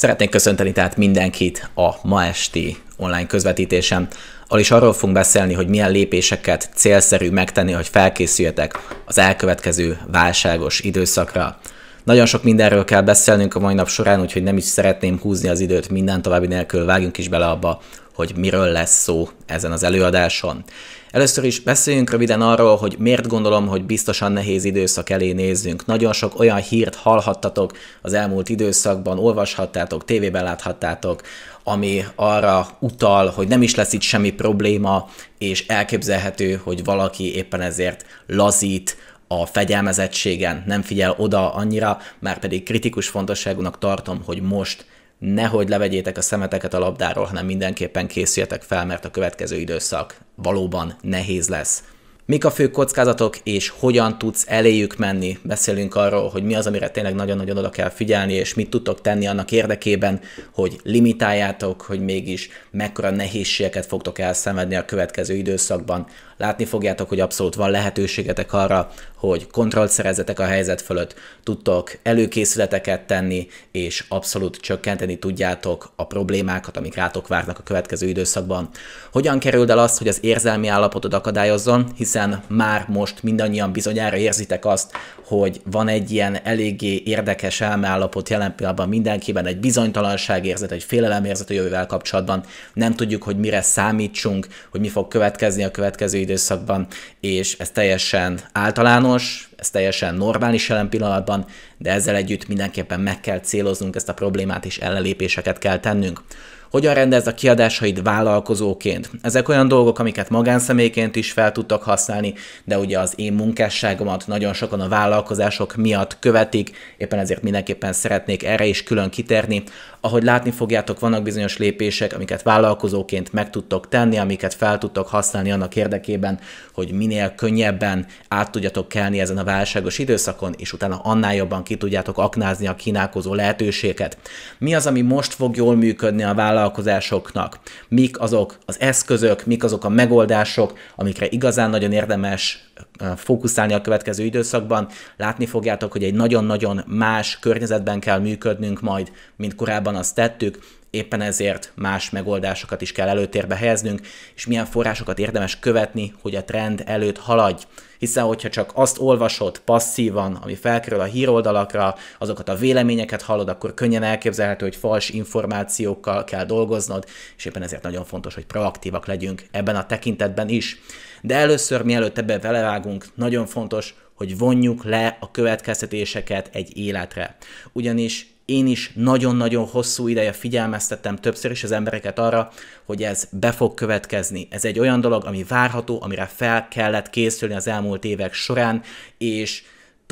Szeretnék köszönteni tehát mindenkit a ma esti online közvetítésen, ahol is arról fogunk beszélni, hogy milyen lépéseket célszerű megtenni, hogy felkészüljetek az elkövetkező válságos időszakra. Nagyon sok mindenről kell beszélnünk a mai nap során, úgyhogy nem is szeretném húzni az időt minden további nélkül, vágjunk is bele abba, hogy miről lesz szó ezen az előadáson. Először is beszéljünk röviden arról, hogy miért gondolom, hogy biztosan nehéz időszak elé nézzünk. Nagyon sok olyan hírt hallhattatok az elmúlt időszakban, olvashattátok, tévében láthattátok, ami arra utal, hogy nem is lesz itt semmi probléma, és elképzelhető, hogy valaki éppen ezért lazít, a fegyelmezettségen nem figyel oda annyira, már pedig kritikus fontosságúnak tartom, hogy most nehogy levegyétek a szemeteket a labdáról, hanem mindenképpen készüljetek fel, mert a következő időszak valóban nehéz lesz. Mik a fő kockázatok, és hogyan tudsz eléjük menni? Beszélünk arról, hogy mi az, amire tényleg nagyon-nagyon oda kell figyelni, és mit tudtok tenni annak érdekében, hogy limitáljátok, hogy mégis mekkora nehézségeket fogtok elszenvedni a következő időszakban, Látni fogjátok, hogy abszolút van lehetőségetek arra, hogy kontrollt szerezzetek a helyzet fölött, tudtok előkészületeket tenni, és abszolút csökkenteni tudjátok a problémákat, amik rátok várnak a következő időszakban. Hogyan kerüld el azt, hogy az érzelmi állapotod akadályozzon, hiszen már most mindannyian bizonyára érzitek azt, hogy van egy ilyen eléggé érdekes elmeállapot jelen pillanatban mindenkiben, egy bizonytalanságérzet, egy félelemérzet a jövővel kapcsolatban. Nem tudjuk, hogy mire számítsunk, hogy mi fog következni a következő időszakban, és ez teljesen általános, ez teljesen normális jelen pillanatban, de ezzel együtt mindenképpen meg kell céloznunk ezt a problémát, és ellenlépéseket kell tennünk. Hogyan rendez a kiadásaid vállalkozóként? Ezek olyan dolgok, amiket magánszemélyként is fel tudtak használni, de ugye az én munkásságomat nagyon sokan a vállalkozások miatt követik, éppen ezért mindenképpen szeretnék erre is külön kiterni. Ahogy látni fogjátok, vannak bizonyos lépések, amiket vállalkozóként meg tudtok tenni, amiket fel tudtok használni annak érdekében, hogy minél könnyebben át tudjatok kelni ezen a válságos időszakon, és utána annál jobban ki tudjátok aknázni a kínálkozó lehetőséget. Mi az, ami most fog jól működni a vállalkozásoknak? Mik azok az eszközök, mik azok a megoldások, amikre igazán nagyon érdemes fókuszálni a következő időszakban. Látni fogjátok, hogy egy nagyon-nagyon más környezetben kell működnünk majd, mint korábban azt tettük, éppen ezért más megoldásokat is kell előtérbe helyeznünk, és milyen forrásokat érdemes követni, hogy a trend előtt haladj. Hiszen, hogyha csak azt olvasod passzívan, ami felkerül a híroldalakra, azokat a véleményeket hallod, akkor könnyen elképzelhető, hogy fals információkkal kell dolgoznod, és éppen ezért nagyon fontos, hogy proaktívak legyünk ebben a tekintetben is. De először, mielőtt ebbe belevágunk, nagyon fontos, hogy vonjuk le a következtetéseket egy életre. Ugyanis én is nagyon-nagyon hosszú ideje figyelmeztettem többször is az embereket arra, hogy ez be fog következni. Ez egy olyan dolog, ami várható, amire fel kellett készülni az elmúlt évek során, és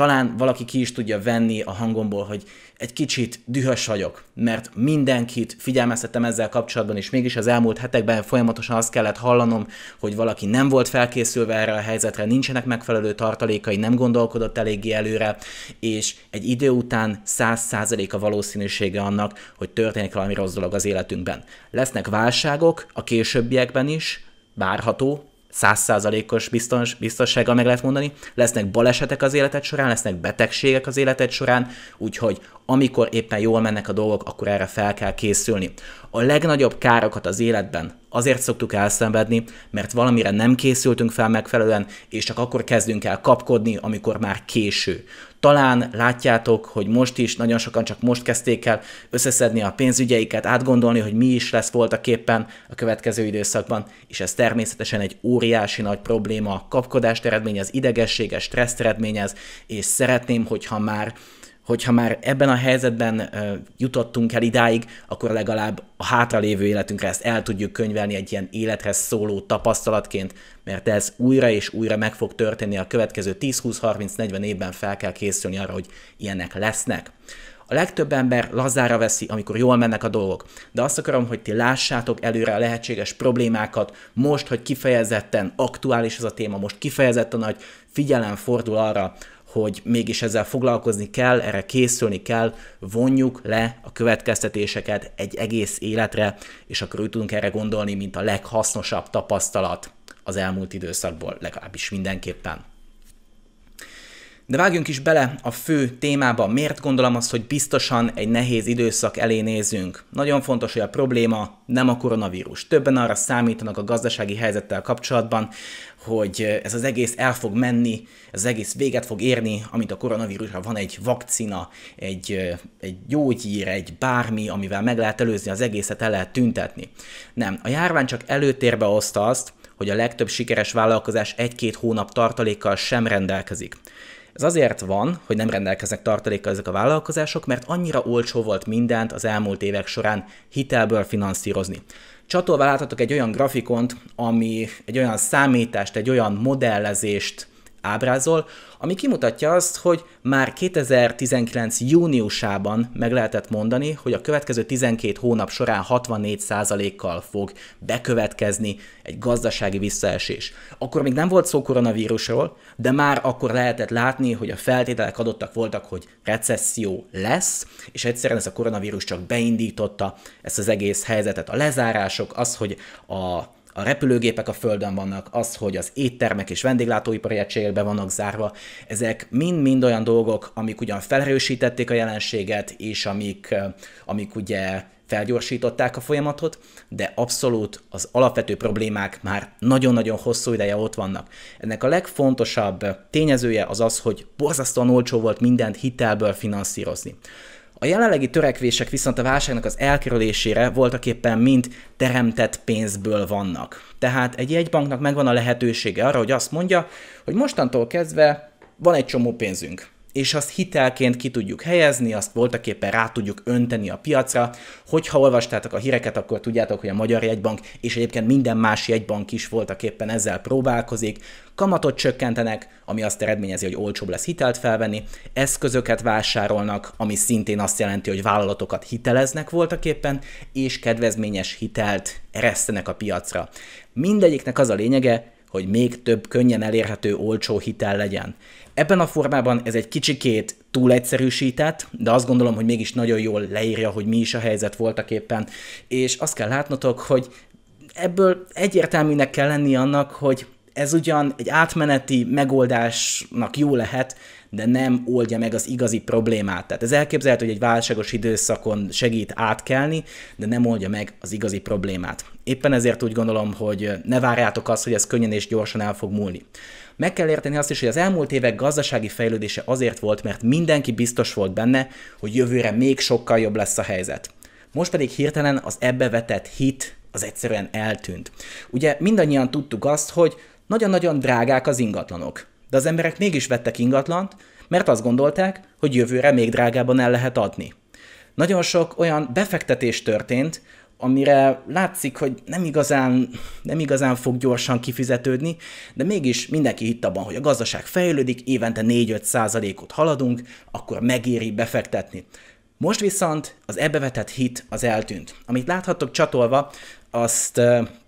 talán valaki ki is tudja venni a hangomból, hogy egy kicsit dühös vagyok, mert mindenkit figyelmeztettem ezzel kapcsolatban, és mégis az elmúlt hetekben folyamatosan azt kellett hallanom, hogy valaki nem volt felkészülve erre a helyzetre, nincsenek megfelelő tartalékai, nem gondolkodott eléggé előre, és egy idő után 100% a valószínűsége annak, hogy történik valami rossz dolog az életünkben. Lesznek válságok a későbbiekben is, várható, százszázalékos biztons, meg lehet mondani, lesznek balesetek az életed során, lesznek betegségek az életed során, úgyhogy amikor éppen jól mennek a dolgok, akkor erre fel kell készülni. A legnagyobb károkat az életben azért szoktuk elszenvedni, mert valamire nem készültünk fel megfelelően, és csak akkor kezdünk el kapkodni, amikor már késő. Talán látjátok, hogy most is nagyon sokan csak most kezdték el összeszedni a pénzügyeiket, átgondolni, hogy mi is lesz voltak éppen a következő időszakban, és ez természetesen egy óriási nagy probléma. Kapkodást eredményez, idegességes stresszt eredményez, és szeretném, hogyha már hogyha már ebben a helyzetben jutottunk el idáig, akkor legalább a hátralévő életünkre ezt el tudjuk könyvelni egy ilyen élethez szóló tapasztalatként, mert ez újra és újra meg fog történni a következő 10-20-30-40 évben fel kell készülni arra, hogy ilyenek lesznek. A legtöbb ember lazára veszi, amikor jól mennek a dolgok, de azt akarom, hogy ti lássátok előre a lehetséges problémákat, most, hogy kifejezetten aktuális ez a téma, most kifejezetten nagy figyelem fordul arra, hogy mégis ezzel foglalkozni kell, erre készülni kell, vonjuk le a következtetéseket egy egész életre, és akkor úgy tudunk erre gondolni, mint a leghasznosabb tapasztalat az elmúlt időszakból, legalábbis mindenképpen. De vágjunk is bele a fő témába. Miért gondolom azt, hogy biztosan egy nehéz időszak elé nézünk? Nagyon fontos, hogy a probléma nem a koronavírus. Többen arra számítanak a gazdasági helyzettel kapcsolatban, hogy eh, ez az egész el fog menni, ez az egész véget fog érni, amint a koronavírusra van egy vakcina, egy, eh, egy gyógyír, egy bármi, amivel meg lehet előzni, az egészet el lehet tüntetni. Nem, a járvány csak előtérbe hozta azt, hogy a legtöbb sikeres vállalkozás egy-két hónap tartalékkal sem rendelkezik. Ez azért van, hogy nem rendelkeznek tartalékkal ezek a vállalkozások, mert annyira olcsó volt mindent az elmúlt évek során hitelből finanszírozni csatolva láthatok egy olyan grafikont, ami egy olyan számítást, egy olyan modellezést ábrázol, ami kimutatja azt, hogy már 2019. júniusában meg lehetett mondani, hogy a következő 12 hónap során 64%-kal fog bekövetkezni egy gazdasági visszaesés. Akkor még nem volt szó koronavírusról, de már akkor lehetett látni, hogy a feltételek adottak voltak, hogy recesszió lesz, és egyszerűen ez a koronavírus csak beindította ezt az egész helyzetet. A lezárások, az, hogy a a repülőgépek a földön vannak, az, hogy az éttermek és vendéglátóipari egységek be vannak zárva, ezek mind-mind olyan dolgok, amik ugyan felerősítették a jelenséget, és amik, amik ugye felgyorsították a folyamatot, de abszolút az alapvető problémák már nagyon-nagyon hosszú ideje ott vannak. Ennek a legfontosabb tényezője az az, hogy borzasztóan olcsó volt mindent hitelből finanszírozni. A jelenlegi törekvések viszont a válságnak az elkerülésére voltak éppen mind teremtett pénzből vannak. Tehát egy jegybanknak megvan a lehetősége arra, hogy azt mondja, hogy mostantól kezdve van egy csomó pénzünk és azt hitelként ki tudjuk helyezni, azt voltaképpen rá tudjuk önteni a piacra. Hogyha olvastátok a híreket, akkor tudjátok, hogy a Magyar Jegybank és egyébként minden más jegybank is voltaképpen ezzel próbálkozik. Kamatot csökkentenek, ami azt eredményezi, hogy olcsóbb lesz hitelt felvenni, eszközöket vásárolnak, ami szintén azt jelenti, hogy vállalatokat hiteleznek voltaképpen, és kedvezményes hitelt eresztenek a piacra. Mindegyiknek az a lényege, hogy még több könnyen elérhető olcsó hitel legyen. Ebben a formában ez egy kicsikét túl egyszerűsített, de azt gondolom, hogy mégis nagyon jól leírja, hogy mi is a helyzet voltak éppen, és azt kell látnotok, hogy ebből egyértelműnek kell lenni annak, hogy ez ugyan egy átmeneti megoldásnak jó lehet, de nem oldja meg az igazi problémát. Tehát ez elképzelhető, hogy egy válságos időszakon segít átkelni, de nem oldja meg az igazi problémát. Éppen ezért úgy gondolom, hogy ne várjátok azt, hogy ez könnyen és gyorsan el fog múlni. Meg kell érteni azt is, hogy az elmúlt évek gazdasági fejlődése azért volt, mert mindenki biztos volt benne, hogy jövőre még sokkal jobb lesz a helyzet. Most pedig hirtelen az ebbe vetett hit az egyszerűen eltűnt. Ugye mindannyian tudtuk azt, hogy nagyon-nagyon drágák az ingatlanok. De az emberek mégis vettek ingatlant, mert azt gondolták, hogy jövőre még drágában el lehet adni. Nagyon sok olyan befektetés történt, amire látszik, hogy nem igazán, nem igazán fog gyorsan kifizetődni, de mégis mindenki hitt abban, hogy a gazdaság fejlődik, évente 4-5 százalékot haladunk, akkor megéri befektetni. Most viszont az ebbe vetett hit az eltűnt. Amit láthattok csatolva, azt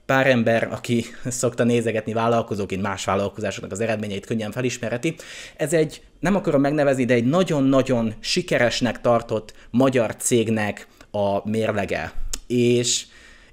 pár ember, aki szokta nézegetni vállalkozóként más vállalkozásoknak az eredményeit, könnyen felismerheti. Ez egy, nem akarom megnevezni, de egy nagyon-nagyon sikeresnek tartott magyar cégnek a mérlege. És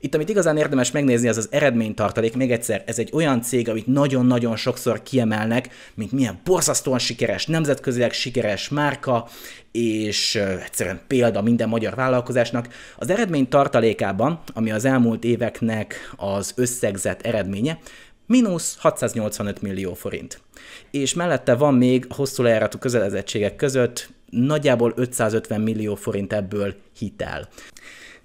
itt, amit igazán érdemes megnézni, az az eredménytartalék. Még egyszer, ez egy olyan cég, amit nagyon-nagyon sokszor kiemelnek, mint milyen borzasztóan sikeres, nemzetközileg sikeres márka, és egyszerűen példa minden magyar vállalkozásnak. Az eredmény tartalékában, ami az elmúlt éveknek az összegzett eredménye, mínusz 685 millió forint. És mellette van még a hosszú lejáratú közelezettségek között nagyjából 550 millió forint ebből hitel.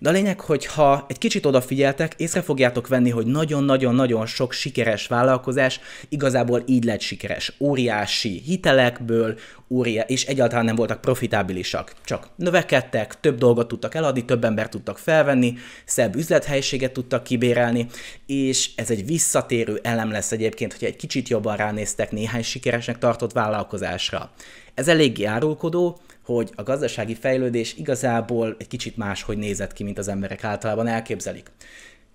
De a lényeg, hogy ha egy kicsit odafigyeltek, észre fogjátok venni, hogy nagyon-nagyon-nagyon sok sikeres vállalkozás igazából így lett sikeres. Óriási hitelekből, óriá... és egyáltalán nem voltak profitábilisak. Csak növekedtek, több dolgot tudtak eladni, több embert tudtak felvenni, szebb üzlethelyiséget tudtak kibérelni, és ez egy visszatérő elem lesz egyébként, hogyha egy kicsit jobban ránéztek néhány sikeresnek tartott vállalkozásra. Ez eléggé árulkodó, hogy a gazdasági fejlődés igazából egy kicsit máshogy nézett ki, mint az emberek általában elképzelik.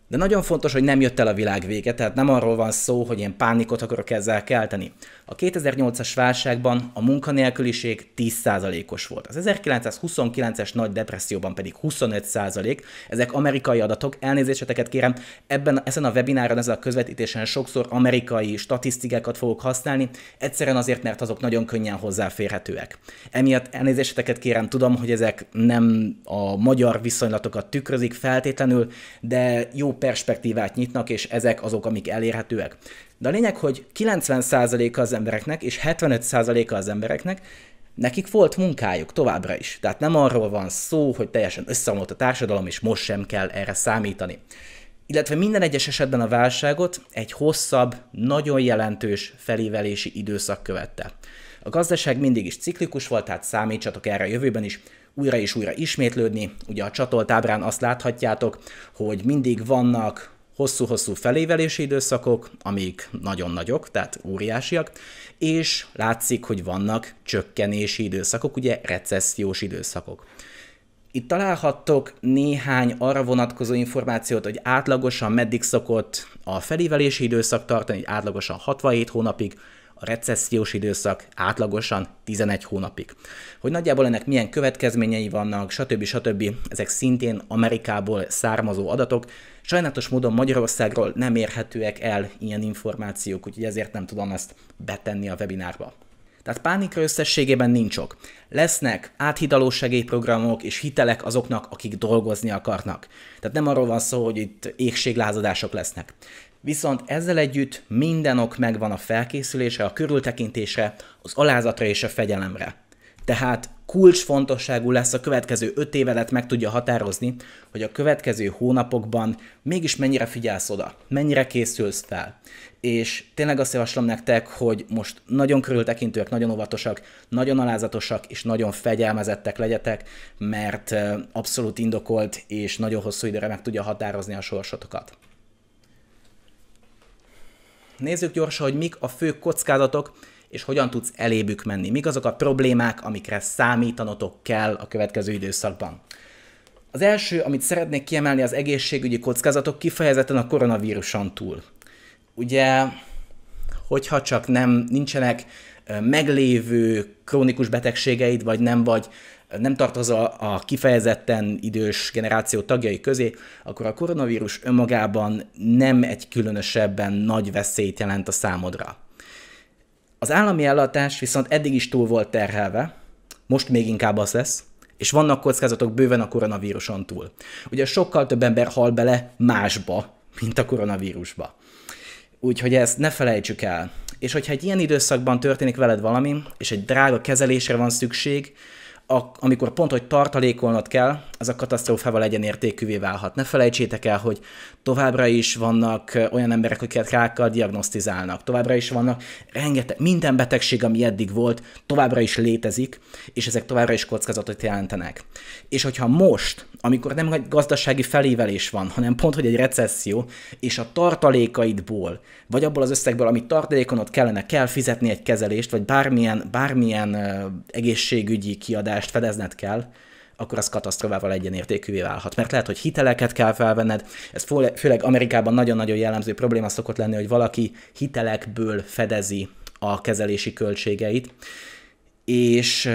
De nagyon fontos, hogy nem jött el a világ vége, tehát nem arról van szó, hogy ilyen pánikot akarok ezzel kelteni, a 2008-as válságban a munkanélküliség 10%-os volt, az 1929-es nagy depresszióban pedig 25%, ezek amerikai adatok, elnézéseteket kérem, ebben, ezen a webináron, ezen a közvetítésen sokszor amerikai statisztikákat fogok használni, egyszerűen azért, mert azok nagyon könnyen hozzáférhetőek. Emiatt elnézéseteket kérem, tudom, hogy ezek nem a magyar viszonylatokat tükrözik feltétlenül, de jó perspektívát nyitnak, és ezek azok, amik elérhetőek. De a lényeg, hogy 90%-a az embereknek és 75%-a az embereknek nekik volt munkájuk továbbra is. Tehát nem arról van szó, hogy teljesen összeomlott a társadalom, és most sem kell erre számítani. Illetve minden egyes esetben a válságot egy hosszabb, nagyon jelentős felévelési időszak követte. A gazdaság mindig is ciklikus volt, tehát számítsatok erre a jövőben is, újra és újra ismétlődni. Ugye a csatolt ábrán azt láthatjátok, hogy mindig vannak hosszú-hosszú felévelési időszakok, amik nagyon nagyok, tehát óriásiak, és látszik, hogy vannak csökkenési időszakok, ugye recessziós időszakok. Itt találhattok néhány arra vonatkozó információt, hogy átlagosan meddig szokott a felévelési időszak tartani, hogy átlagosan 67 hónapig, a recessziós időszak átlagosan 11 hónapig. Hogy nagyjából ennek milyen következményei vannak, stb. stb. ezek szintén Amerikából származó adatok, Sajnálatos módon Magyarországról nem érhetőek el ilyen információk, úgyhogy ezért nem tudom ezt betenni a webinárba. Tehát pánikra összességében nincs ok. Lesznek áthidaló segélyprogramok és hitelek azoknak, akik dolgozni akarnak. Tehát nem arról van szó, hogy itt égséglázadások lesznek viszont ezzel együtt minden ok megvan a felkészülésre, a körültekintésre, az alázatra és a fegyelemre. Tehát kulcsfontosságú lesz a következő öt évedet meg tudja határozni, hogy a következő hónapokban mégis mennyire figyelsz oda, mennyire készülsz fel. És tényleg azt javaslom nektek, hogy most nagyon körültekintőek, nagyon óvatosak, nagyon alázatosak és nagyon fegyelmezettek legyetek, mert abszolút indokolt és nagyon hosszú időre meg tudja határozni a sorsotokat. Nézzük gyorsan, hogy mik a fő kockázatok, és hogyan tudsz elébük menni. Mik azok a problémák, amikre számítanotok kell a következő időszakban. Az első, amit szeretnék kiemelni, az egészségügyi kockázatok kifejezetten a koronavíruson túl. Ugye, hogyha csak nem nincsenek meglévő krónikus betegségeid, vagy nem vagy nem tartoz a, a kifejezetten idős generáció tagjai közé, akkor a koronavírus önmagában nem egy különösebben nagy veszélyt jelent a számodra. Az állami ellátás viszont eddig is túl volt terhelve, most még inkább az lesz, és vannak kockázatok bőven a koronavíruson túl. Ugye sokkal több ember hal bele másba, mint a koronavírusba. Úgyhogy ezt ne felejtsük el. És hogyha egy ilyen időszakban történik veled valami, és egy drága kezelésre van szükség, a, amikor pont, hogy tartalékolnod kell, az a katasztrófával egyenértékűvé válhat. Ne felejtsétek el, hogy továbbra is vannak olyan emberek, akiket rákkal diagnosztizálnak, továbbra is vannak rengeteg, minden betegség, ami eddig volt, továbbra is létezik, és ezek továbbra is kockázatot jelentenek. És hogyha most, amikor nem egy gazdasági felévelés van, hanem pont, hogy egy recesszió, és a tartalékaidból, vagy abból az összegből, amit tartalékon ott kellene, kell fizetni egy kezelést, vagy bármilyen, bármilyen egészségügyi kiadást fedezned kell, akkor az katasztrofával egyenértékűvé válhat. Mert lehet, hogy hiteleket kell felvenned, ez főleg Amerikában nagyon-nagyon jellemző probléma szokott lenni, hogy valaki hitelekből fedezi a kezelési költségeit, és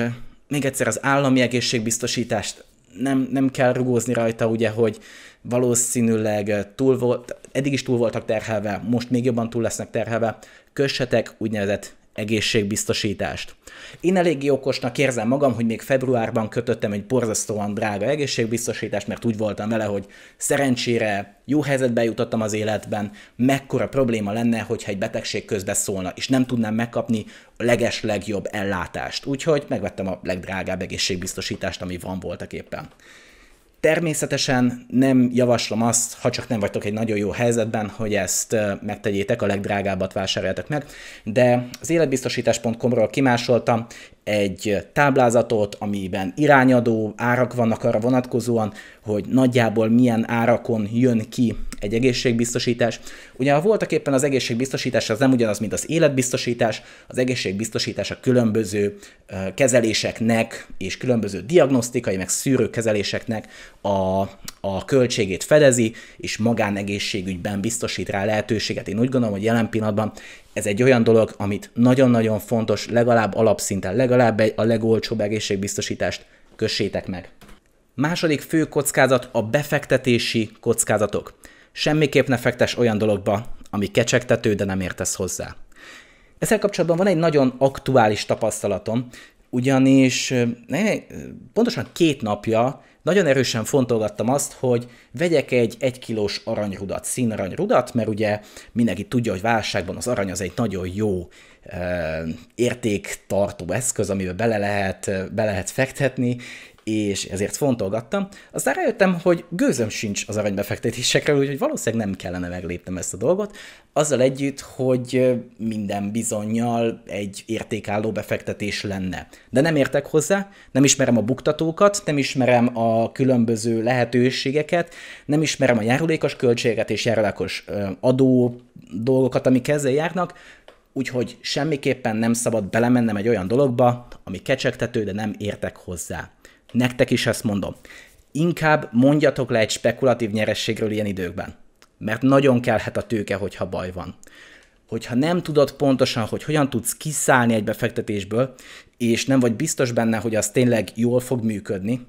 még egyszer az állami egészségbiztosítást nem, nem kell rugózni rajta, ugye, hogy valószínűleg túl volt, eddig is túl voltak terhelve, most még jobban túl lesznek terhelve, kössetek úgynevezett egészségbiztosítást. Én eléggé okosnak érzem magam, hogy még februárban kötöttem egy borzasztóan drága egészségbiztosítást, mert úgy voltam vele, hogy szerencsére jó helyzetbe jutottam az életben, mekkora probléma lenne, hogyha egy betegség közbe szólna, és nem tudnám megkapni a leges legjobb ellátást. Úgyhogy megvettem a legdrágább egészségbiztosítást, ami van voltak éppen. Természetesen nem javaslom azt, ha csak nem vagytok egy nagyon jó helyzetben, hogy ezt megtegyétek, a legdrágábbat vásároljátok meg, de az életbiztosítás.com-ról kimásoltam egy táblázatot, amiben irányadó árak vannak arra vonatkozóan, hogy nagyjából milyen árakon jön ki egy egészségbiztosítás. Ugye ha voltak éppen az egészségbiztosítás az nem ugyanaz, mint az életbiztosítás, az egészségbiztosítás a különböző kezeléseknek és különböző diagnosztikai, meg kezeléseknek a, a költségét fedezi, és magánegészségügyben biztosít rá lehetőséget. Én úgy gondolom, hogy jelen pillanatban ez egy olyan dolog, amit nagyon-nagyon fontos legalább alapszinten, legalább a legolcsóbb egészségbiztosítást kössétek meg. Második fő kockázat a befektetési kockázatok. Semmiképp ne fektes olyan dologba, ami kecsegtető, de nem értesz hozzá. Ezzel kapcsolatban van egy nagyon aktuális tapasztalatom, ugyanis eh, eh, pontosan két napja nagyon erősen fontolgattam azt, hogy vegyek egy egy kilós aranyrudat, színaranyrudat, mert ugye mindenki tudja, hogy válságban az arany az egy nagyon jó e, értéktartó eszköz, amiben bele lehet, eh, bele lehet fektetni, és ezért fontolgattam. Aztán rájöttem, hogy gőzöm sincs az aranybefektetésekre, úgyhogy valószínűleg nem kellene megléptem ezt a dolgot, azzal együtt, hogy minden bizonyal egy értékálló befektetés lenne. De nem értek hozzá, nem ismerem a buktatókat, nem ismerem a különböző lehetőségeket, nem ismerem a járulékos költséget és járulékos adó dolgokat, amik ezzel járnak, úgyhogy semmiképpen nem szabad belemennem egy olyan dologba, ami kecsegtető, de nem értek hozzá. Nektek is ezt mondom. Inkább mondjatok le egy spekulatív nyerességről ilyen időkben. Mert nagyon kellhet a tőke, hogyha baj van. Hogyha nem tudod pontosan, hogy hogyan tudsz kiszállni egy befektetésből, és nem vagy biztos benne, hogy az tényleg jól fog működni,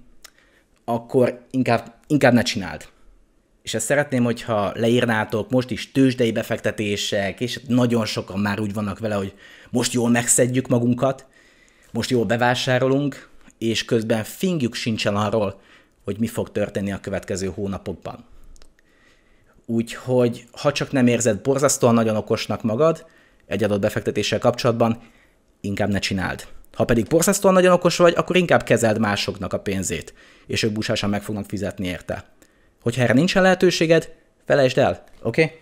akkor inkább, inkább ne csináld. És ezt szeretném, hogyha leírnátok, most is tőzsdei befektetések, és nagyon sokan már úgy vannak vele, hogy most jól megszedjük magunkat, most jól bevásárolunk, és közben fingjuk sincsen arról, hogy mi fog történni a következő hónapokban. Úgyhogy, ha csak nem érzed borzasztóan nagyon okosnak magad egy adott befektetéssel kapcsolatban, inkább ne csináld. Ha pedig borzasztóan nagyon okos vagy, akkor inkább kezeld másoknak a pénzét, és ők búsásan meg fognak fizetni érte. Hogyha erre nincsen lehetőséged, felejtsd el, oké? Okay?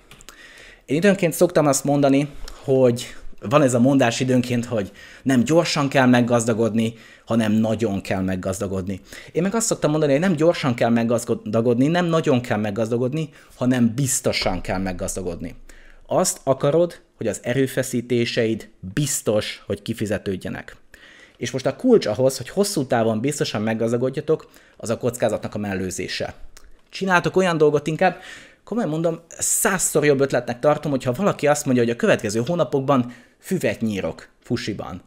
Én időnként szoktam azt mondani, hogy van ez a mondás időnként, hogy nem gyorsan kell meggazdagodni, hanem nagyon kell meggazdagodni. Én meg azt szoktam mondani, hogy nem gyorsan kell meggazdagodni, nem nagyon kell meggazdagodni, hanem biztosan kell meggazdagodni. Azt akarod, hogy az erőfeszítéseid biztos, hogy kifizetődjenek. És most a kulcs ahhoz, hogy hosszú távon biztosan meggazdagodjatok, az a kockázatnak a mellőzése. Csináltok olyan dolgot inkább, komolyan mondom, százszor jobb ötletnek tartom, hogyha valaki azt mondja, hogy a következő hónapokban füvet nyírok fusiban.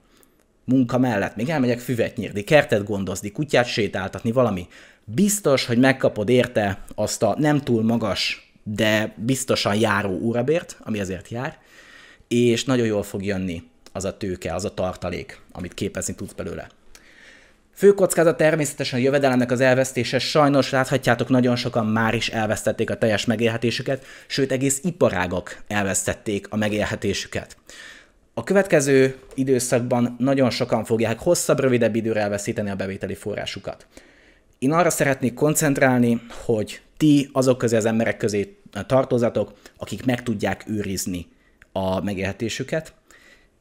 Munka mellett még elmegyek füvet nyírni, kertet gondozni, kutyát sétáltatni, valami. Biztos, hogy megkapod érte azt a nem túl magas, de biztosan járó órabért, ami azért jár, és nagyon jól fog jönni az a tőke, az a tartalék, amit képezni tudsz belőle. Fő kockázat természetesen a jövedelemnek az elvesztése, sajnos láthatjátok, nagyon sokan már is elvesztették a teljes megélhetésüket, sőt egész iparágok elvesztették a megélhetésüket. A következő időszakban nagyon sokan fogják hosszabb, rövidebb időre elveszíteni a bevételi forrásukat. Én arra szeretnék koncentrálni, hogy ti azok közé az emberek közé tartozatok, akik meg tudják őrizni a megélhetésüket,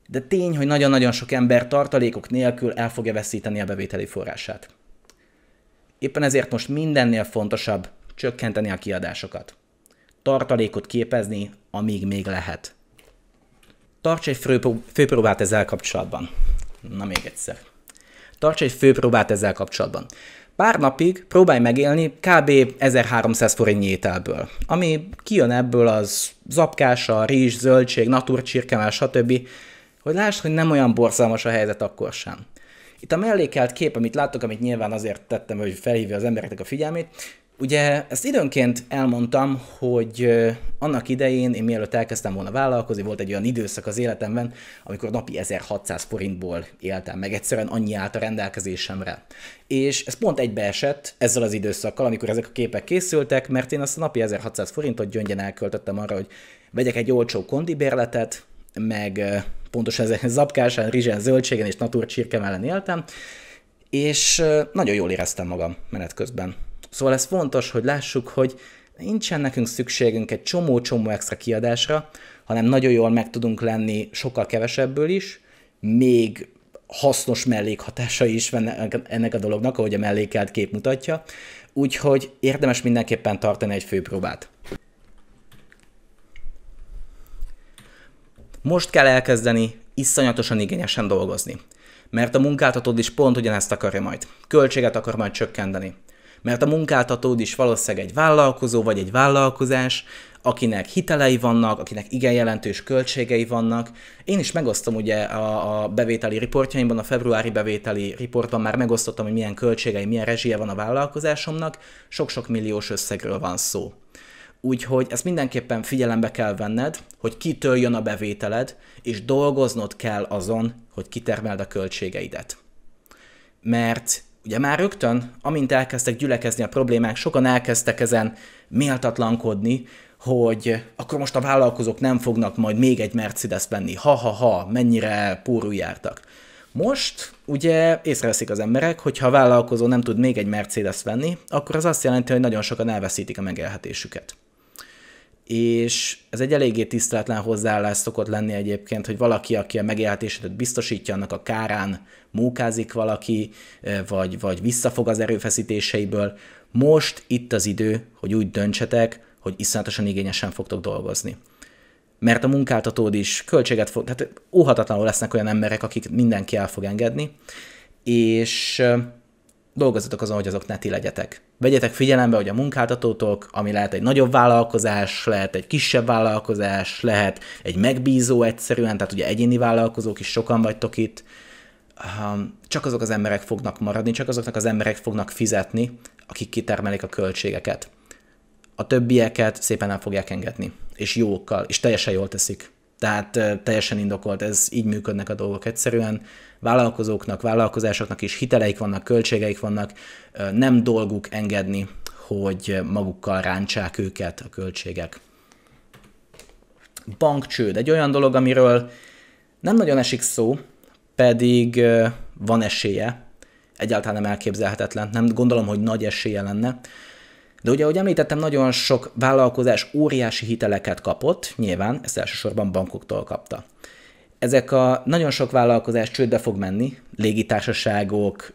de tény, hogy nagyon-nagyon sok ember tartalékok nélkül el fogja veszíteni a bevételi forrását. Éppen ezért most mindennél fontosabb csökkenteni a kiadásokat. Tartalékot képezni, amíg még lehet. Tarts egy főpró- főpróbát ezzel kapcsolatban. Na még egyszer. Tarts egy főpróbát ezzel kapcsolatban. Pár napig próbálj megélni kb. 1300 forintnyi ételből, ami kijön ebből az zapkása, rizs, zöldség, naturcsirkemel, stb., hogy lásd, hogy nem olyan borzalmas a helyzet akkor sem. Itt a mellékelt kép, amit láttok, amit nyilván azért tettem, hogy felhívja az embereknek a figyelmét, Ugye ezt időnként elmondtam, hogy annak idején, én mielőtt elkezdtem volna vállalkozni, volt egy olyan időszak az életemben, amikor napi 1600 forintból éltem, meg egyszerűen annyi állt a rendelkezésemre. És ez pont egybeesett ezzel az időszakkal, amikor ezek a képek készültek, mert én azt a napi 1600 forintot gyöngyen elköltöttem arra, hogy vegyek egy olcsó kondibérletet, meg pontosan ezen zapkásán, rizsen, zöldségen és natúrcsirke ellen éltem, és nagyon jól éreztem magam menet közben. Szóval ez fontos, hogy lássuk, hogy nincsen nekünk szükségünk egy csomó-csomó extra kiadásra, hanem nagyon jól meg tudunk lenni sokkal kevesebből is, még hasznos mellékhatása is van ennek a dolognak, ahogy a mellékelt kép mutatja, úgyhogy érdemes mindenképpen tartani egy főpróbát. Most kell elkezdeni iszonyatosan igényesen dolgozni, mert a munkáltatód is pont ugyanezt akarja majd. Költséget akar majd csökkenteni. Mert a munkáltatód is valószínűleg egy vállalkozó vagy egy vállalkozás, akinek hitelei vannak, akinek igen jelentős költségei vannak. Én is megosztom ugye a, a bevételi riportjaimban, a februári bevételi riportban már megosztottam, hogy milyen költségei, milyen rezsie van a vállalkozásomnak, sok-sok milliós összegről van szó. Úgyhogy ezt mindenképpen figyelembe kell venned, hogy kitől jön a bevételed, és dolgoznod kell azon, hogy kitermeld a költségeidet. Mert ugye már rögtön, amint elkezdtek gyülekezni a problémák, sokan elkezdtek ezen méltatlankodni, hogy akkor most a vállalkozók nem fognak majd még egy Mercedes venni. Ha-ha-ha, mennyire pórul jártak. Most ugye észreveszik az emberek, hogy ha a vállalkozó nem tud még egy Mercedes venni, akkor az azt jelenti, hogy nagyon sokan elveszítik a megélhetésüket és ez egy eléggé tiszteletlen hozzáállás szokott lenni egyébként, hogy valaki, aki a megélhetésedet biztosítja, annak a kárán mókázik valaki, eh, vagy, vagy visszafog az erőfeszítéseiből. Most itt az idő, hogy úgy döntsetek, hogy iszonyatosan igényesen fogtok dolgozni. Mert a munkáltatód is költséget fog, tehát óhatatlanul lesznek olyan emberek, akik mindenki el fog engedni, és eh, dolgozzatok azon, hogy ne ti legyetek. Vegyetek figyelembe, hogy a munkáltatótok, ami lehet egy nagyobb vállalkozás, lehet egy kisebb vállalkozás, lehet egy megbízó egyszerűen, tehát ugye egyéni vállalkozók is sokan vagytok itt, csak azok az emberek fognak maradni, csak azoknak az emberek fognak fizetni, akik kitermelik a költségeket. A többieket szépen el fogják engedni, és jókkal, és teljesen jól teszik. Tehát teljesen indokolt, ez így működnek a dolgok egyszerűen. Vállalkozóknak, vállalkozásoknak is hiteleik vannak, költségeik vannak, nem dolguk engedni, hogy magukkal rántsák őket a költségek. Bankcsőd egy olyan dolog, amiről nem nagyon esik szó, pedig van esélye, egyáltalán nem elképzelhetetlen, nem gondolom, hogy nagy esélye lenne, de ugye, ahogy említettem, nagyon sok vállalkozás óriási hiteleket kapott, nyilván ezt elsősorban bankoktól kapta. Ezek a nagyon sok vállalkozás csődbe fog menni, légitársaságok,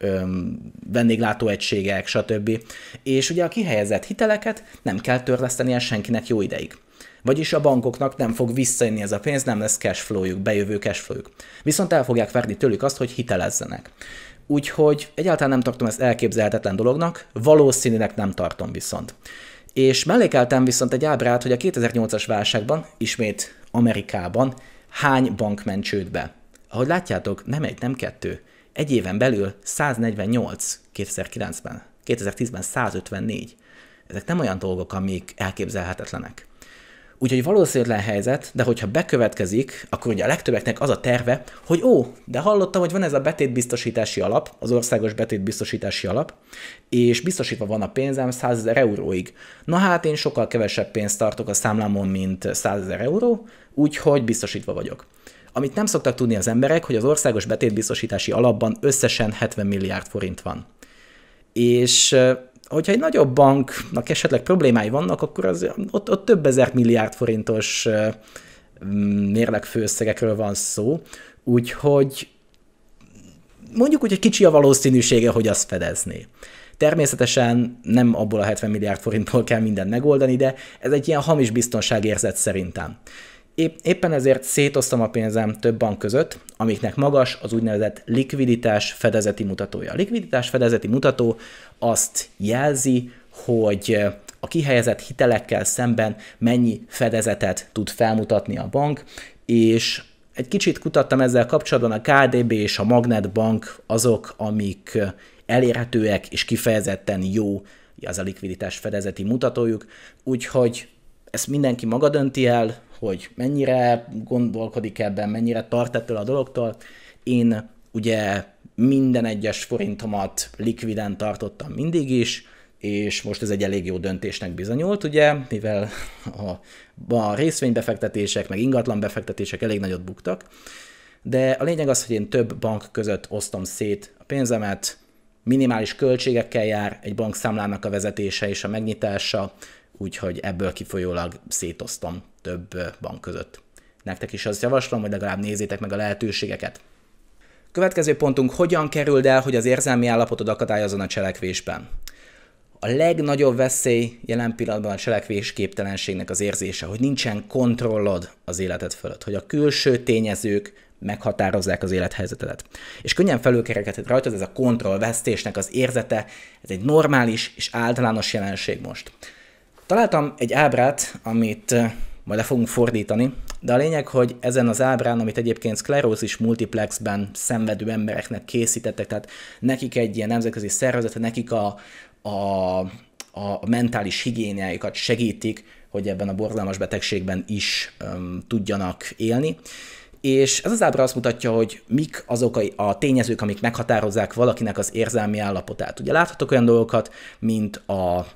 vendéglátóegységek, stb. És ugye a kihelyezett hiteleket nem kell törlesztenie senkinek jó ideig. Vagyis a bankoknak nem fog visszajönni ez a pénz, nem lesz cashflowjuk, bejövő cashflowjuk. Viszont el fogják verni tőlük azt, hogy hitelezzenek. Úgyhogy egyáltalán nem tartom ezt elképzelhetetlen dolognak, valószínűleg nem tartom viszont. És mellékeltem viszont egy ábrát, hogy a 2008-as válságban, ismét Amerikában, hány bank ment csődbe. Ahogy látjátok, nem egy, nem kettő. Egy éven belül 148 2009-ben, 2010-ben 154. Ezek nem olyan dolgok, amik elképzelhetetlenek. Úgyhogy valószínűleg helyzet, de hogyha bekövetkezik, akkor ugye a legtöbbeknek az a terve, hogy ó, de hallottam, hogy van ez a betétbiztosítási alap, az országos betétbiztosítási alap, és biztosítva van a pénzem 100 ezer euróig. Na hát én sokkal kevesebb pénzt tartok a számlámon, mint 100 ezer euró, úgyhogy biztosítva vagyok. Amit nem szoktak tudni az emberek, hogy az országos betétbiztosítási alapban összesen 70 milliárd forint van. És hogyha egy nagyobb banknak esetleg problémái vannak, akkor az, ott, ott több ezer milliárd forintos mm, mérlegfőszegekről van szó, úgyhogy mondjuk úgy, hogy kicsi a valószínűsége, hogy azt fedezné. Természetesen nem abból a 70 milliárd forintból kell mindent megoldani, de ez egy ilyen hamis biztonságérzet szerintem. éppen ezért szétoztam a pénzem több bank között, amiknek magas az úgynevezett likviditás fedezeti mutatója. A likviditás fedezeti mutató azt jelzi, hogy a kihelyezett hitelekkel szemben mennyi fedezetet tud felmutatni a bank, és egy kicsit kutattam ezzel kapcsolatban, a KDB és a Magnet Bank azok, amik elérhetőek és kifejezetten jó az a likviditás fedezeti mutatójuk, úgyhogy ezt mindenki maga dönti el, hogy mennyire gondolkodik ebben, mennyire tart ettől a dologtól. Én ugye minden egyes forintomat likviden tartottam mindig is, és most ez egy elég jó döntésnek bizonyult, ugye, mivel a, a részvénybefektetések, meg ingatlan befektetések elég nagyot buktak, de a lényeg az, hogy én több bank között osztom szét a pénzemet, minimális költségekkel jár egy bank számlának a vezetése és a megnyitása, úgyhogy ebből kifolyólag szétosztom több bank között. Nektek is azt javaslom, hogy legalább nézzétek meg a lehetőségeket. Következő pontunk, hogyan kerüld el, hogy az érzelmi állapotod akadályozon a cselekvésben. A legnagyobb veszély jelen pillanatban a cselekvés képtelenségnek az érzése, hogy nincsen kontrollod az életed fölött, hogy a külső tényezők meghatározzák az élethelyzetedet. És könnyen felülkerekedhet rajtad ez a kontrollvesztésnek az érzete, ez egy normális és általános jelenség most. Találtam egy ábrát, amit majd le fogunk fordítani. De a lényeg, hogy ezen az ábrán, amit egyébként szklerózis multiplexben szenvedő embereknek készítettek, tehát nekik egy ilyen nemzetközi szervezete, nekik a, a, a mentális higiéniáikat segítik, hogy ebben a borzalmas betegségben is um, tudjanak élni. És ez az ábra azt mutatja, hogy mik azok a, a tényezők, amik meghatározzák valakinek az érzelmi állapotát. Ugye láthatok olyan dolgokat, mint a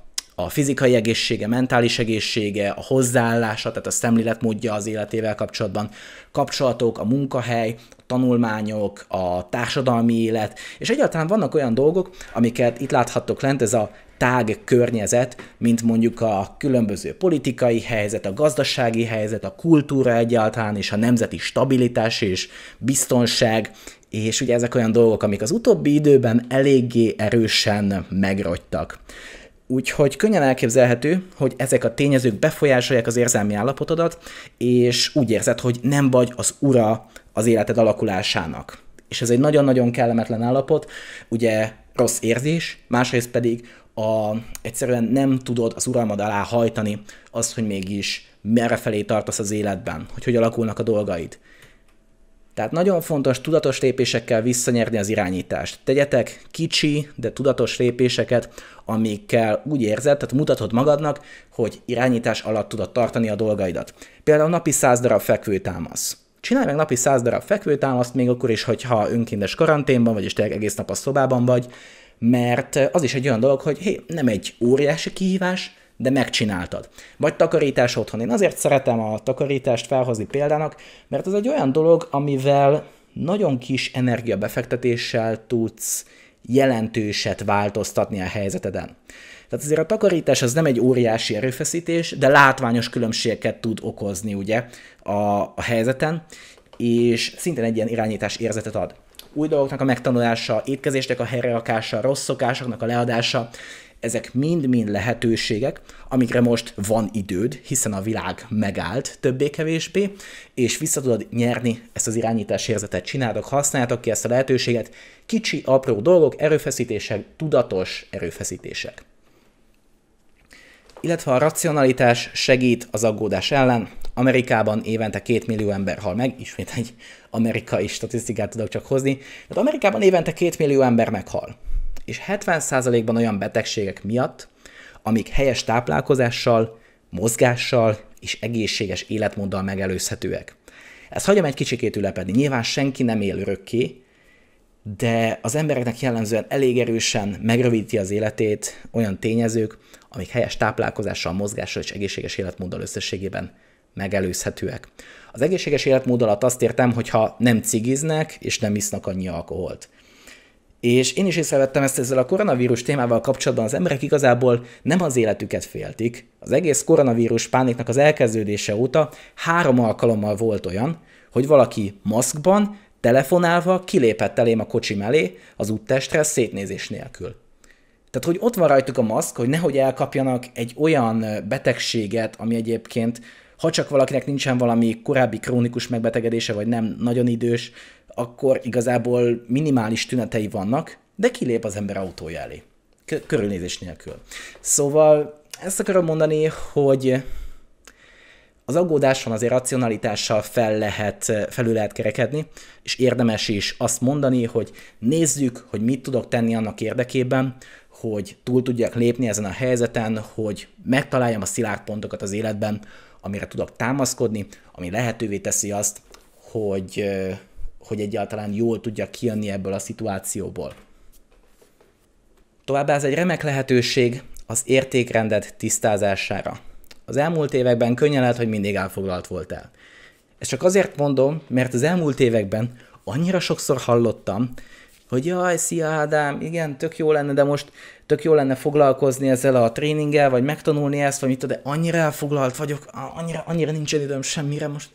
a fizikai egészsége, mentális egészsége, a hozzáállása, tehát a szemléletmódja az életével kapcsolatban, kapcsolatok, a munkahely, a tanulmányok, a társadalmi élet, és egyáltalán vannak olyan dolgok, amiket itt láthattok lent, ez a tág környezet, mint mondjuk a különböző politikai helyzet, a gazdasági helyzet, a kultúra egyáltalán, és a nemzeti stabilitás és biztonság, és ugye ezek olyan dolgok, amik az utóbbi időben eléggé erősen megrogytak. Úgyhogy könnyen elképzelhető, hogy ezek a tényezők befolyásolják az érzelmi állapotodat, és úgy érzed, hogy nem vagy az ura az életed alakulásának. És ez egy nagyon-nagyon kellemetlen állapot, ugye rossz érzés, másrészt pedig a, egyszerűen nem tudod az uralmad alá hajtani azt, hogy mégis merre felé tartasz az életben, hogy hogy alakulnak a dolgaid. Tehát nagyon fontos tudatos lépésekkel visszanyerni az irányítást. Tegyetek kicsi, de tudatos lépéseket, amikkel úgy érzed, tehát mutatod magadnak, hogy irányítás alatt tudod tartani a dolgaidat. Például napi 100 darab fekvőtámasz. Csinálj meg napi 100 darab fekvőtámaszt, még akkor is, hogyha önkéntes karanténban vagy, és egész nap a szobában vagy, mert az is egy olyan dolog, hogy hé, nem egy óriási kihívás, de megcsináltad. Vagy takarítás otthon. Én azért szeretem a takarítást felhozni példának, mert ez egy olyan dolog, amivel nagyon kis energiabefektetéssel tudsz jelentőset változtatni a helyzeteden. Tehát azért a takarítás az nem egy óriási erőfeszítés, de látványos különbségeket tud okozni ugye a, a helyzeten, és szintén egy ilyen irányítás érzetet ad. Új dolgoknak a megtanulása, étkezésnek a helyreakása, rossz szokásoknak a leadása, ezek mind-mind lehetőségek, amikre most van időd, hiszen a világ megállt többé-kevésbé, és vissza tudod nyerni ezt az irányítás érzetet. Csináltok, használjátok ki ezt a lehetőséget. Kicsi, apró dolgok, erőfeszítések, tudatos erőfeszítések illetve a racionalitás segít az aggódás ellen. Amerikában évente két millió ember hal meg, ismét egy amerikai statisztikát tudok csak hozni. Tehát Amerikában évente két millió ember meghal és 70%-ban olyan betegségek miatt, amik helyes táplálkozással, mozgással és egészséges életmóddal megelőzhetőek. Ezt hagyom egy kicsikét ülepedni. Nyilván senki nem él örökké, de az embereknek jellemzően elég erősen megrövidíti az életét olyan tényezők, amik helyes táplálkozással, mozgással és egészséges életmóddal összességében megelőzhetőek. Az egészséges életmód alatt azt értem, hogy ha nem cigiznek és nem isznak annyi alkoholt. És én is észrevettem ezt ezzel a koronavírus témával kapcsolatban, az emberek igazából nem az életüket féltik. Az egész koronavírus pániknak az elkezdődése óta három alkalommal volt olyan, hogy valaki maszkban, telefonálva kilépett elém a kocsi mellé az úttestre szétnézés nélkül. Tehát, hogy ott van rajtuk a maszk, hogy nehogy elkapjanak egy olyan betegséget, ami egyébként, ha csak valakinek nincsen valami korábbi krónikus megbetegedése, vagy nem nagyon idős, akkor igazából minimális tünetei vannak, de kilép az ember autója elé. Körülnézés nélkül. Szóval ezt akarom mondani, hogy az aggódáson azért racionalitással fel lehet, felül lehet kerekedni, és érdemes is azt mondani, hogy nézzük, hogy mit tudok tenni annak érdekében, hogy túl tudjak lépni ezen a helyzeten, hogy megtaláljam a szilárd pontokat az életben, amire tudok támaszkodni, ami lehetővé teszi azt, hogy hogy egyáltalán jól tudja kijönni ebből a szituációból. Továbbá ez egy remek lehetőség az értékrendet tisztázására. Az elmúlt években könnyen lehet, hogy mindig elfoglalt voltál. Ezt csak azért mondom, mert az elmúlt években annyira sokszor hallottam, hogy jaj, szia Ádám, igen, tök jó lenne, de most tök jó lenne foglalkozni ezzel a tréninggel, vagy megtanulni ezt, vagy mit, de annyira elfoglalt vagyok, annyira, annyira nincsen időm semmire, most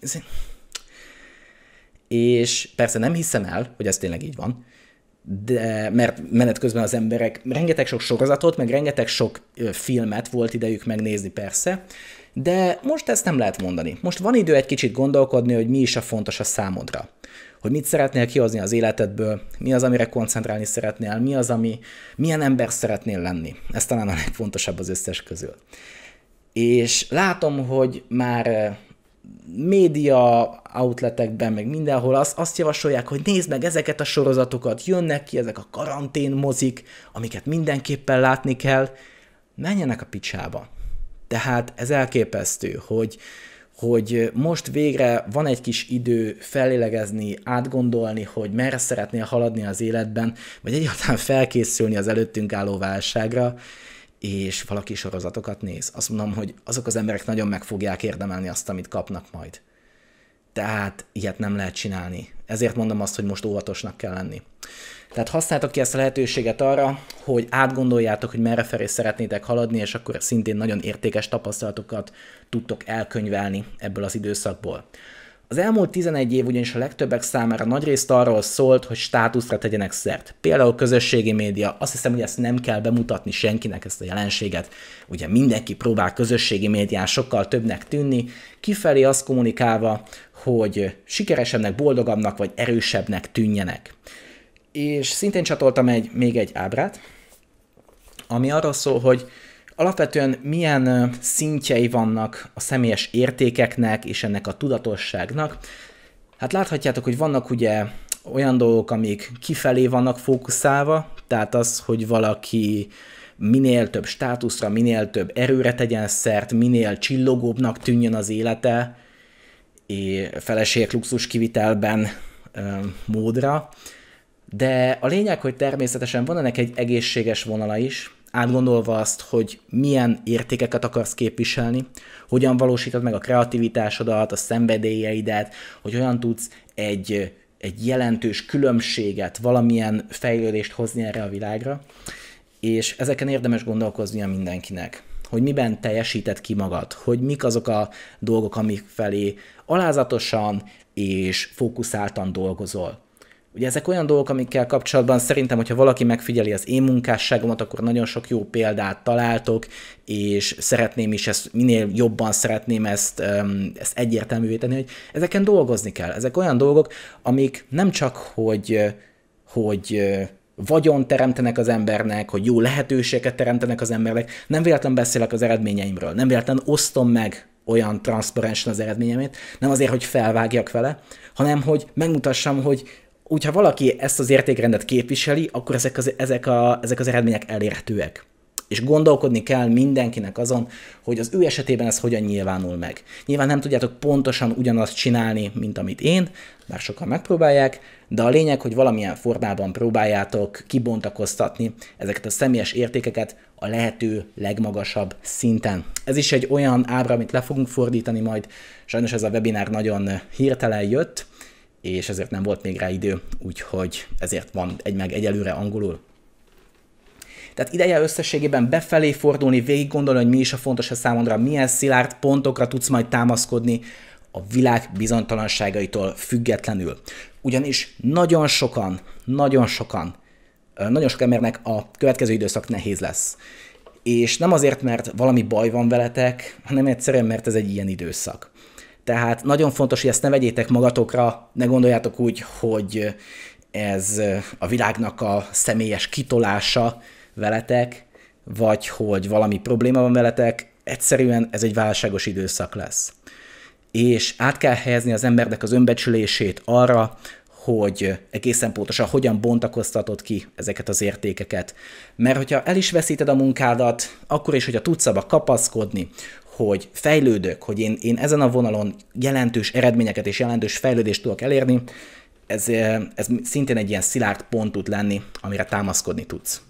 és persze nem hiszem el, hogy ez tényleg így van, de, mert menet közben az emberek rengeteg sok sorozatot, meg rengeteg sok filmet volt idejük megnézni persze, de most ezt nem lehet mondani. Most van idő egy kicsit gondolkodni, hogy mi is a fontos a számodra. Hogy mit szeretnél kihozni az életedből, mi az, amire koncentrálni szeretnél, mi az, ami, milyen ember szeretnél lenni. Ez talán a legfontosabb az összes közül. És látom, hogy már média outletekben, meg mindenhol azt, azt javasolják, hogy nézd meg ezeket a sorozatokat, jönnek ki ezek a karantén mozik, amiket mindenképpen látni kell, menjenek a picsába. Tehát ez elképesztő, hogy, hogy most végre van egy kis idő fellélegezni, átgondolni, hogy merre szeretnél haladni az életben, vagy egyáltalán felkészülni az előttünk álló válságra, és valaki sorozatokat néz, azt mondom, hogy azok az emberek nagyon meg fogják érdemelni azt, amit kapnak majd. Tehát ilyet nem lehet csinálni. Ezért mondom azt, hogy most óvatosnak kell lenni. Tehát használtok ki ezt a lehetőséget arra, hogy átgondoljátok, hogy merre felé szeretnétek haladni, és akkor szintén nagyon értékes tapasztalatokat tudtok elkönyvelni ebből az időszakból. Az elmúlt 11 év ugyanis a legtöbbek számára nagyrészt arról szólt, hogy státuszra tegyenek szert. Például közösségi média, azt hiszem, hogy ezt nem kell bemutatni senkinek ezt a jelenséget. Ugye mindenki próbál közösségi médián sokkal többnek tűnni, kifelé azt kommunikálva, hogy sikeresebbnek, boldogabbnak vagy erősebbnek tűnjenek. És szintén csatoltam egy, még egy ábrát, ami arról szól, hogy Alapvetően milyen szintjei vannak a személyes értékeknek és ennek a tudatosságnak? Hát láthatjátok, hogy vannak ugye olyan dolgok, amik kifelé vannak fókuszálva, tehát az, hogy valaki minél több státuszra, minél több erőre tegyen szert, minél csillogóbbnak tűnjön az élete, és feleség luxus kivitelben módra. De a lényeg, hogy természetesen van ennek egy egészséges vonala is, átgondolva azt, hogy milyen értékeket akarsz képviselni, hogyan valósítod meg a kreativitásodat, a szenvedélyeidet, hogy olyan tudsz egy, egy jelentős különbséget, valamilyen fejlődést hozni erre a világra, és ezeken érdemes gondolkoznia mindenkinek hogy miben teljesíted ki magad, hogy mik azok a dolgok, amik felé alázatosan és fókuszáltan dolgozol. Ugye ezek olyan dolgok, amikkel kapcsolatban szerintem, hogyha valaki megfigyeli az én munkásságomat, akkor nagyon sok jó példát találtok, és szeretném is ezt, minél jobban szeretném ezt, ezt egyértelművé tenni, hogy ezeken dolgozni kell. Ezek olyan dolgok, amik nem csak, hogy, hogy vagyon teremtenek az embernek, hogy jó lehetőséget teremtenek az embernek. Nem véletlen beszélek az eredményeimről, nem véletlen osztom meg olyan transzparensen az eredményemét, nem azért, hogy felvágjak vele, hanem hogy megmutassam, hogy úgyha valaki ezt az értékrendet képviseli, akkor ezek az, ezek, a, ezek az eredmények elérhetőek. És gondolkodni kell mindenkinek azon, hogy az ő esetében ez hogyan nyilvánul meg. Nyilván nem tudjátok pontosan ugyanazt csinálni, mint amit én, bár sokan megpróbálják, de a lényeg, hogy valamilyen formában próbáljátok kibontakoztatni ezeket a személyes értékeket a lehető legmagasabb szinten. Ez is egy olyan ábra, amit le fogunk fordítani majd, sajnos ez a webinár nagyon hirtelen jött, és ezért nem volt még rá idő, úgyhogy ezért van egy meg egyelőre angolul. Tehát ideje összességében befelé fordulni, végig gondolni, hogy mi is a fontos a számodra, milyen szilárd pontokra tudsz majd támaszkodni a világ bizonytalanságaitól függetlenül. Ugyanis nagyon sokan, nagyon sokan, nagyon sok embernek a következő időszak nehéz lesz. És nem azért, mert valami baj van veletek, hanem egyszerűen, mert ez egy ilyen időszak. Tehát nagyon fontos, hogy ezt ne vegyétek magatokra, ne gondoljátok úgy, hogy ez a világnak a személyes kitolása veletek, vagy hogy valami probléma van veletek, egyszerűen ez egy válságos időszak lesz. És át kell helyezni az embernek az önbecsülését arra, hogy egészen pontosan hogyan bontakoztatod ki ezeket az értékeket. Mert hogyha el is veszíted a munkádat, akkor is, hogyha tudsz abba kapaszkodni, hogy fejlődök, hogy én, én ezen a vonalon jelentős eredményeket és jelentős fejlődést tudok elérni, ez, eh, ez szintén egy ilyen szilárd pont tud lenni, amire támaszkodni tudsz.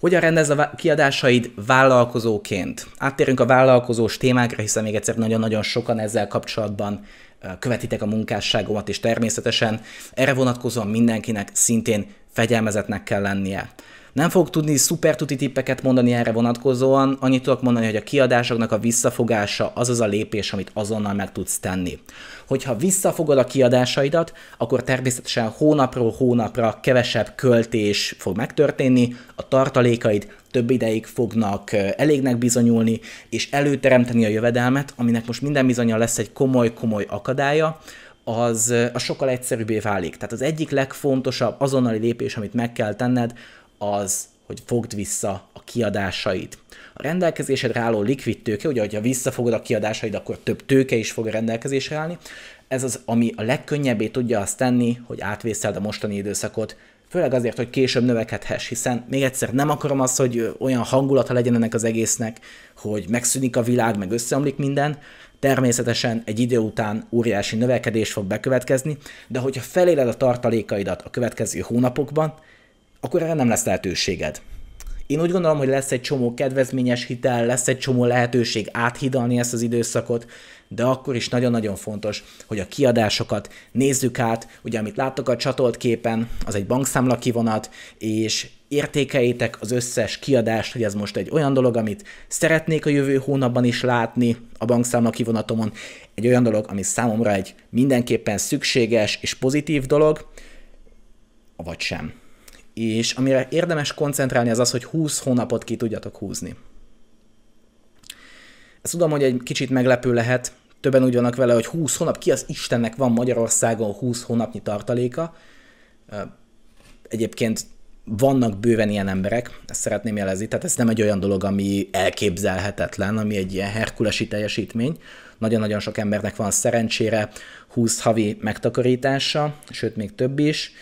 Hogyan rendez a kiadásaid vállalkozóként? Áttérünk a vállalkozós témákra, hiszen még egyszer nagyon-nagyon sokan ezzel kapcsolatban eh, követitek a munkásságomat, és természetesen erre vonatkozóan mindenkinek szintén fegyelmezetnek kell lennie. Nem fogok tudni szuper tuti tippeket mondani erre vonatkozóan, annyit tudok mondani, hogy a kiadásoknak a visszafogása az az a lépés, amit azonnal meg tudsz tenni. Hogyha visszafogod a kiadásaidat, akkor természetesen hónapról hónapra kevesebb költés fog megtörténni, a tartalékaid több ideig fognak elégnek bizonyulni, és előteremteni a jövedelmet, aminek most minden bizonyal lesz egy komoly-komoly akadálya, az a sokkal egyszerűbbé válik. Tehát az egyik legfontosabb azonnali lépés, amit meg kell tenned, az, hogy fogd vissza a kiadásait. A rendelkezésedre álló likvid tőke, ugye, hogyha visszafogod a kiadásaid, akkor több tőke is fog rendelkezésre állni. Ez az, ami a legkönnyebbé tudja azt tenni, hogy átvészeld a mostani időszakot, főleg azért, hogy később növekedhess, hiszen még egyszer nem akarom azt, hogy olyan hangulata legyen ennek az egésznek, hogy megszűnik a világ, meg összeomlik minden, természetesen egy idő után óriási növekedés fog bekövetkezni, de hogyha feléled a tartalékaidat a következő hónapokban, akkor erre nem lesz lehetőséged. Én úgy gondolom, hogy lesz egy csomó kedvezményes hitel, lesz egy csomó lehetőség áthidalni ezt az időszakot, de akkor is nagyon-nagyon fontos, hogy a kiadásokat nézzük át. Ugye, amit láttok a csatolt képen, az egy bankszámla kivonat, és értékeljétek az összes kiadást, hogy ez most egy olyan dolog, amit szeretnék a jövő hónapban is látni a bankszámla kivonatomon, egy olyan dolog, ami számomra egy mindenképpen szükséges és pozitív dolog, vagy sem és amire érdemes koncentrálni az az, hogy 20 hónapot ki tudjatok húzni. Ezt tudom, hogy egy kicsit meglepő lehet, többen úgy vannak vele, hogy 20 hónap, ki az Istennek van Magyarországon 20 hónapnyi tartaléka. Egyébként vannak bőven ilyen emberek, ezt szeretném jelezni, tehát ez nem egy olyan dolog, ami elképzelhetetlen, ami egy ilyen herkulesi teljesítmény. Nagyon-nagyon sok embernek van szerencsére 20 havi megtakarítása, sőt még több is,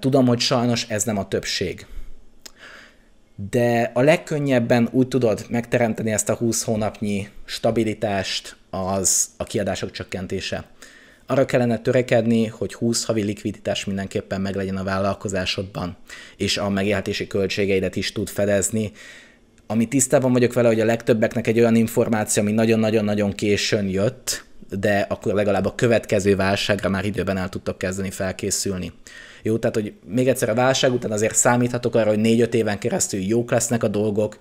Tudom, hogy sajnos ez nem a többség. De a legkönnyebben úgy tudod megteremteni ezt a 20 hónapnyi stabilitást az a kiadások csökkentése. Arra kellene törekedni, hogy 20 havi likviditás mindenképpen meglegyen a vállalkozásodban, és a megélhetési költségeidet is tud fedezni, ami tisztában vagyok vele, hogy a legtöbbeknek egy olyan információ, ami nagyon-nagyon-nagyon későn jött, de akkor legalább a következő válságra már időben el tudtak kezdeni felkészülni. Jó, tehát hogy még egyszer a válság után azért számíthatok arra, hogy 4-5 éven keresztül jók lesznek a dolgok,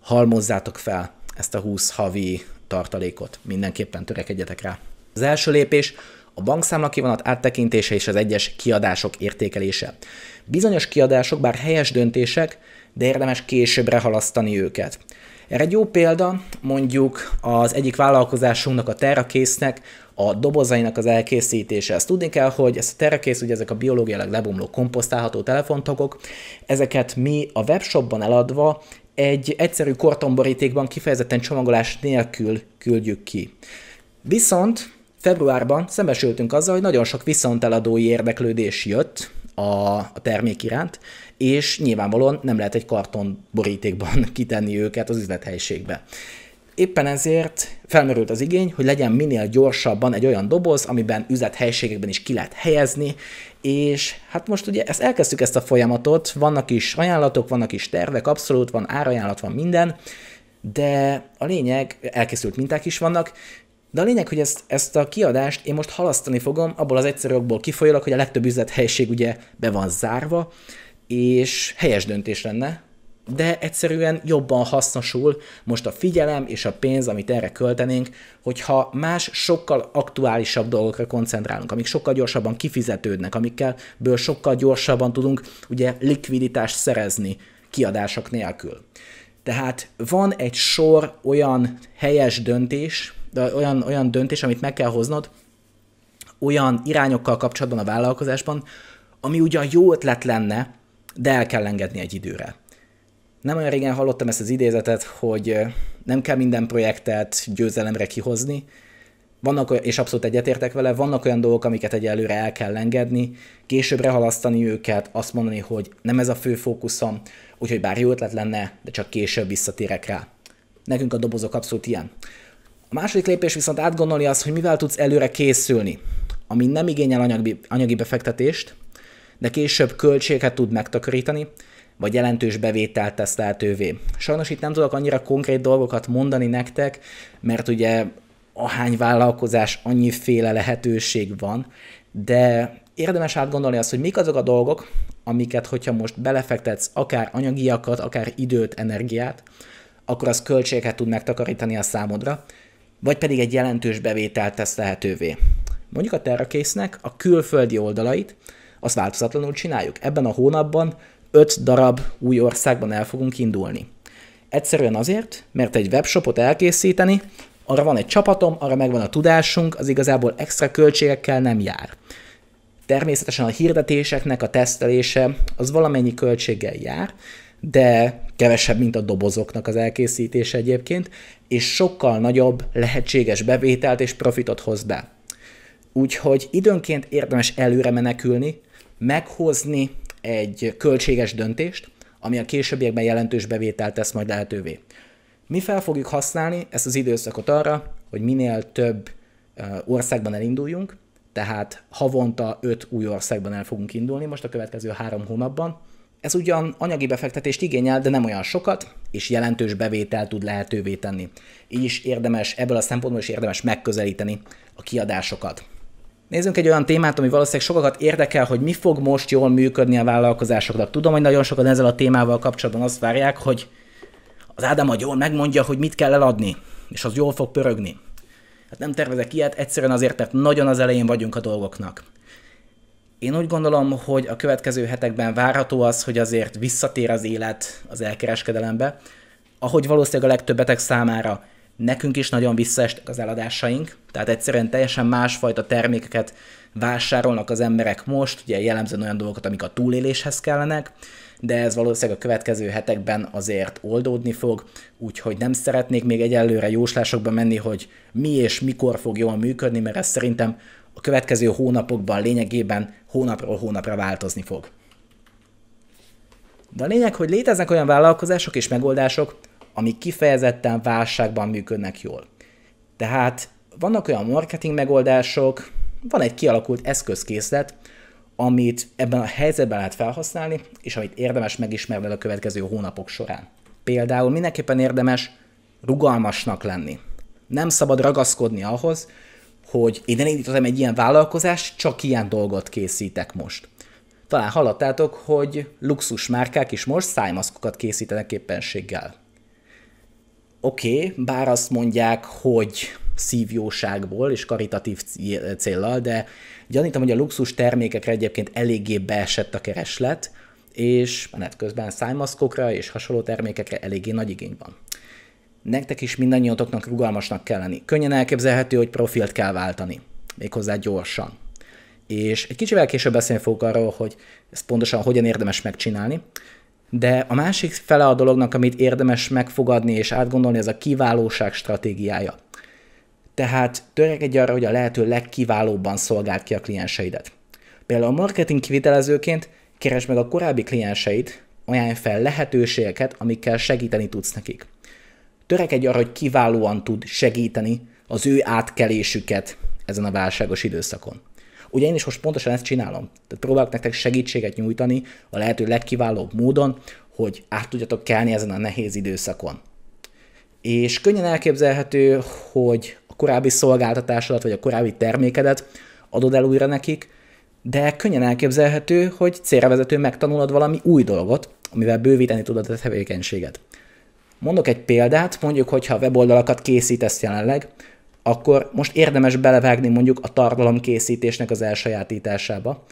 halmozzátok fel ezt a 20 havi tartalékot, mindenképpen törekedjetek rá. Az első lépés a bankszámla kivonat áttekintése és az egyes kiadások értékelése. Bizonyos kiadások bár helyes döntések, de érdemes későbbre halasztani őket. Erre egy jó példa mondjuk az egyik vállalkozásunknak, a késznek, a dobozainak az elkészítése. Ezt tudni kell, hogy ez a terrakész, ugye ezek a biológiailag lebomló komposztálható telefontagok, ezeket mi a webshopban eladva egy egyszerű kortomborítékban kifejezetten csomagolás nélkül küldjük ki. Viszont februárban szembesültünk azzal, hogy nagyon sok viszonteladói érdeklődés jött a, a termék iránt, és nyilvánvalóan nem lehet egy kartonborítékban kitenni őket az üzlethelyiségbe. Éppen ezért felmerült az igény, hogy legyen minél gyorsabban egy olyan doboz, amiben üzlethelységekben is ki lehet helyezni, és hát most ugye ezt elkezdtük ezt a folyamatot, vannak is ajánlatok, vannak is tervek, abszolút van árajánlat, van minden, de a lényeg, elkészült minták is vannak, de a lényeg, hogy ezt, ezt a kiadást én most halasztani fogom, abból az egyszerű okból kifolyólag, hogy a legtöbb üzlethelység ugye be van zárva, és helyes döntés lenne, de egyszerűen jobban hasznosul most a figyelem és a pénz, amit erre költenénk, hogyha más, sokkal aktuálisabb dolgokra koncentrálunk, amik sokkal gyorsabban kifizetődnek, amikkel ből sokkal gyorsabban tudunk ugye likviditást szerezni kiadások nélkül. Tehát van egy sor olyan helyes döntés, olyan, olyan döntés, amit meg kell hoznod, olyan irányokkal kapcsolatban a vállalkozásban, ami ugyan jó ötlet lenne, de el kell engedni egy időre nem olyan régen hallottam ezt az idézetet, hogy nem kell minden projektet győzelemre kihozni, vannak, és abszolút egyetértek vele, vannak olyan dolgok, amiket egyelőre el kell engedni, későbbre halasztani őket, azt mondani, hogy nem ez a fő fókuszom, úgyhogy bár jó ötlet lenne, de csak később visszatérek rá. Nekünk a dobozok abszolút ilyen. A második lépés viszont átgondolni az, hogy mivel tudsz előre készülni, ami nem igényel anyagi, anyagi befektetést, de később költséget tud megtakarítani, vagy jelentős bevételt tesz lehetővé. Sajnos itt nem tudok annyira konkrét dolgokat mondani nektek, mert ugye ahány vállalkozás, annyiféle lehetőség van, de érdemes átgondolni azt, hogy mik azok a dolgok, amiket, hogyha most belefektetsz akár anyagiakat, akár időt, energiát, akkor az költséget tud megtakarítani a számodra, vagy pedig egy jelentős bevételt tesz lehetővé. Mondjuk a Terrakésznek a külföldi oldalait, azt változatlanul csináljuk. Ebben a hónapban 5 darab új országban el fogunk indulni. Egyszerűen azért, mert egy webshopot elkészíteni, arra van egy csapatom, arra megvan a tudásunk, az igazából extra költségekkel nem jár. Természetesen a hirdetéseknek a tesztelése az valamennyi költséggel jár, de kevesebb, mint a dobozoknak az elkészítése egyébként, és sokkal nagyobb lehetséges bevételt és profitot hoz be. Úgyhogy időnként érdemes előre menekülni, meghozni egy költséges döntést, ami a későbbiekben jelentős bevételt tesz majd lehetővé. Mi fel fogjuk használni ezt az időszakot arra, hogy minél több országban elinduljunk, tehát havonta öt új országban el fogunk indulni most a következő három hónapban. Ez ugyan anyagi befektetést igényel, de nem olyan sokat, és jelentős bevételt tud lehetővé tenni. Így is érdemes, ebből a szempontból is érdemes megközelíteni a kiadásokat. Nézzünk egy olyan témát, ami valószínűleg sokakat érdekel, hogy mi fog most jól működni a vállalkozásoknak. Tudom, hogy nagyon sokan ezzel a témával kapcsolatban azt várják, hogy az Ádám majd jól megmondja, hogy mit kell eladni, és az jól fog pörögni. Hát nem tervezek ilyet, egyszerűen azért, mert nagyon az elején vagyunk a dolgoknak. Én úgy gondolom, hogy a következő hetekben várható az, hogy azért visszatér az élet az elkereskedelembe, ahogy valószínűleg a legtöbbetek számára Nekünk is nagyon visszaestek az eladásaink, tehát egyszerűen teljesen másfajta termékeket vásárolnak az emberek most, ugye jellemzően olyan dolgokat, amik a túléléshez kellenek, de ez valószínűleg a következő hetekben azért oldódni fog, úgyhogy nem szeretnék még egyelőre jóslásokba menni, hogy mi és mikor fog jól működni, mert ez szerintem a következő hónapokban lényegében hónapról hónapra változni fog. De a lényeg, hogy léteznek olyan vállalkozások és megoldások, amik kifejezetten válságban működnek jól. Tehát vannak olyan marketing megoldások, van egy kialakult eszközkészlet, amit ebben a helyzetben lehet felhasználni, és amit érdemes megismerned a következő hónapok során. Például mindenképpen érdemes rugalmasnak lenni. Nem szabad ragaszkodni ahhoz, hogy én elindítottam egy ilyen vállalkozást, csak ilyen dolgot készítek most. Talán hallottátok, hogy luxus márkák is most szájmaszkokat készítenek éppenséggel oké, okay, bár azt mondják, hogy szívjóságból és karitatív céllal, de gyanítom, hogy a luxus termékekre egyébként eléggé beesett a kereslet, és menet közben szájmaszkokra és hasonló termékekre eléggé nagy igény van. Nektek is mindannyiatoknak rugalmasnak kell lenni. Könnyen elképzelhető, hogy profilt kell váltani, méghozzá gyorsan. És egy kicsivel később beszélni fogok arról, hogy ezt pontosan hogyan érdemes megcsinálni, de a másik fele a dolognak, amit érdemes megfogadni és átgondolni, ez a kiválóság stratégiája. Tehát törekedj arra, hogy a lehető legkiválóbban szolgáld ki a klienseidet. Például a marketing kivitelezőként keresd meg a korábbi klienseit, ajánlj fel lehetőségeket, amikkel segíteni tudsz nekik. Törekedj arra, hogy kiválóan tud segíteni az ő átkelésüket ezen a válságos időszakon. Ugye én is most pontosan ezt csinálom. Tehát próbálok nektek segítséget nyújtani a lehető legkiválóbb módon, hogy át tudjatok kelni ezen a nehéz időszakon. És könnyen elképzelhető, hogy a korábbi szolgáltatásodat vagy a korábbi termékedet adod el újra nekik, de könnyen elképzelhető, hogy célrevezető megtanulod valami új dolgot, amivel bővíteni tudod a tevékenységet. Mondok egy példát, mondjuk, hogyha weboldalakat készítesz jelenleg, akkor most érdemes belevágni mondjuk a tartalomkészítésnek az elsajátításába,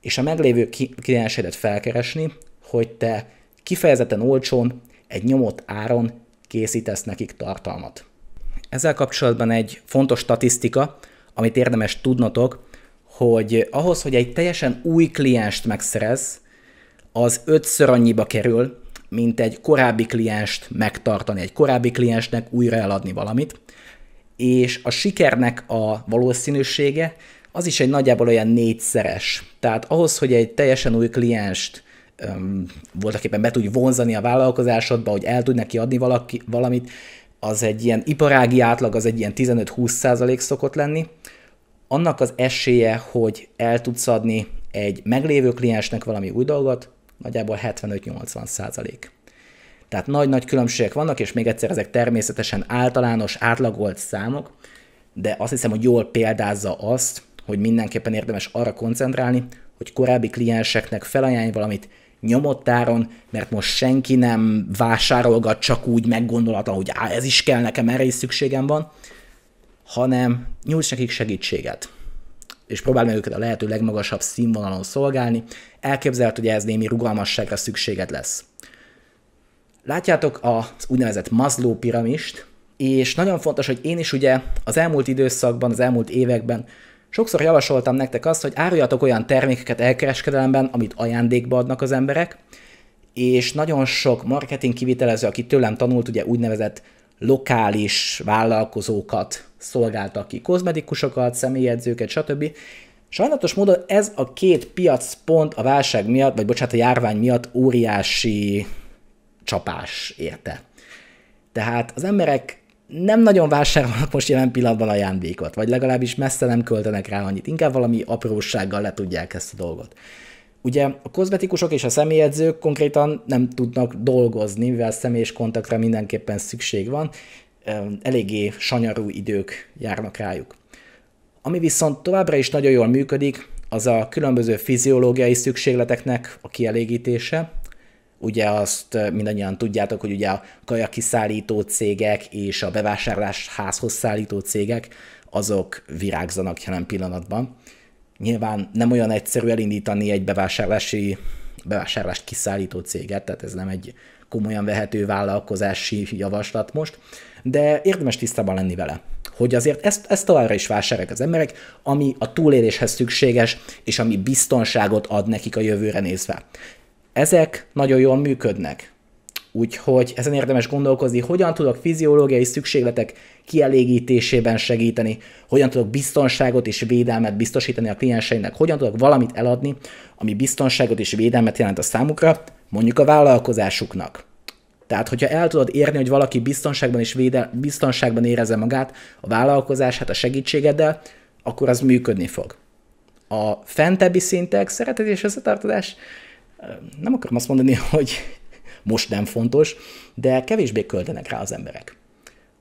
és a meglévő kliensedet felkeresni, hogy te kifejezetten olcsón, egy nyomott áron készítesz nekik tartalmat. Ezzel kapcsolatban egy fontos statisztika, amit érdemes tudnotok, hogy ahhoz, hogy egy teljesen új klienst megszerez, az ötször annyiba kerül, mint egy korábbi klienst megtartani, egy korábbi kliensnek újra eladni valamit és a sikernek a valószínűsége az is egy nagyjából olyan négyszeres. Tehát ahhoz, hogy egy teljesen új klienst öm, voltaképpen be tudj vonzani a vállalkozásodba, hogy el tud neki adni valaki, valamit, az egy ilyen iparági átlag, az egy ilyen 15-20 százalék szokott lenni. Annak az esélye, hogy el tudsz adni egy meglévő kliensnek valami új dolgot, nagyjából 75-80 százalék. Tehát nagy-nagy különbségek vannak, és még egyszer ezek természetesen általános, átlagolt számok, de azt hiszem, hogy jól példázza azt, hogy mindenképpen érdemes arra koncentrálni, hogy korábbi klienseknek felajánlj valamit nyomottáron, mert most senki nem vásárolgat csak úgy meggondolatlan, hogy á, ez is kell nekem, erre is szükségem van, hanem nyújts nekik segítséget és próbál meg őket a lehető legmagasabb színvonalon szolgálni. Elképzelhető, hogy ez némi rugalmasságra szükséged lesz. Látjátok az úgynevezett Maslow piramist, és nagyon fontos, hogy én is ugye az elmúlt időszakban, az elmúlt években sokszor javasoltam nektek azt, hogy áruljatok olyan termékeket elkereskedelemben, amit ajándékba adnak az emberek, és nagyon sok marketing kivitelező, aki tőlem tanult, ugye úgynevezett lokális vállalkozókat szolgáltak ki, kozmetikusokat, személyedzőket, stb. Sajnálatos módon ez a két piac pont a válság miatt, vagy bocsánat, a járvány miatt óriási csapás érte. Tehát az emberek nem nagyon vásárolnak most jelen pillanatban ajándékot, vagy legalábbis messze nem költenek rá annyit, inkább valami aprósággal le tudják ezt a dolgot. Ugye a kozmetikusok és a személyedzők konkrétan nem tudnak dolgozni, mivel személyes kontaktra mindenképpen szükség van, eléggé sanyarú idők járnak rájuk. Ami viszont továbbra is nagyon jól működik, az a különböző fiziológiai szükségleteknek a kielégítése, Ugye azt mindannyian tudjátok, hogy ugye a kajakiszállító cégek és a házhoz szállító cégek, azok virágzanak jelen pillanatban. Nyilván nem olyan egyszerű elindítani egy bevásárlási, bevásárlást kiszállító céget, tehát ez nem egy komolyan vehető vállalkozási javaslat most, de érdemes tisztában lenni vele hogy azért ezt, ezt továbbra is vásárolják az emberek, ami a túléléshez szükséges, és ami biztonságot ad nekik a jövőre nézve. Ezek nagyon jól működnek. Úgyhogy ezen érdemes gondolkozni, hogyan tudok fiziológiai szükségletek kielégítésében segíteni, hogyan tudok biztonságot és védelmet biztosítani a klienseinek, hogyan tudok valamit eladni, ami biztonságot és védelmet jelent a számukra, mondjuk a vállalkozásuknak. Tehát, hogyha el tudod érni, hogy valaki biztonságban és védel, biztonságban érezze magát, a vállalkozását a segítségeddel, akkor az működni fog. A fentebbi szintek, szeretet és összetartozás, nem akarom azt mondani, hogy most nem fontos, de kevésbé költenek rá az emberek.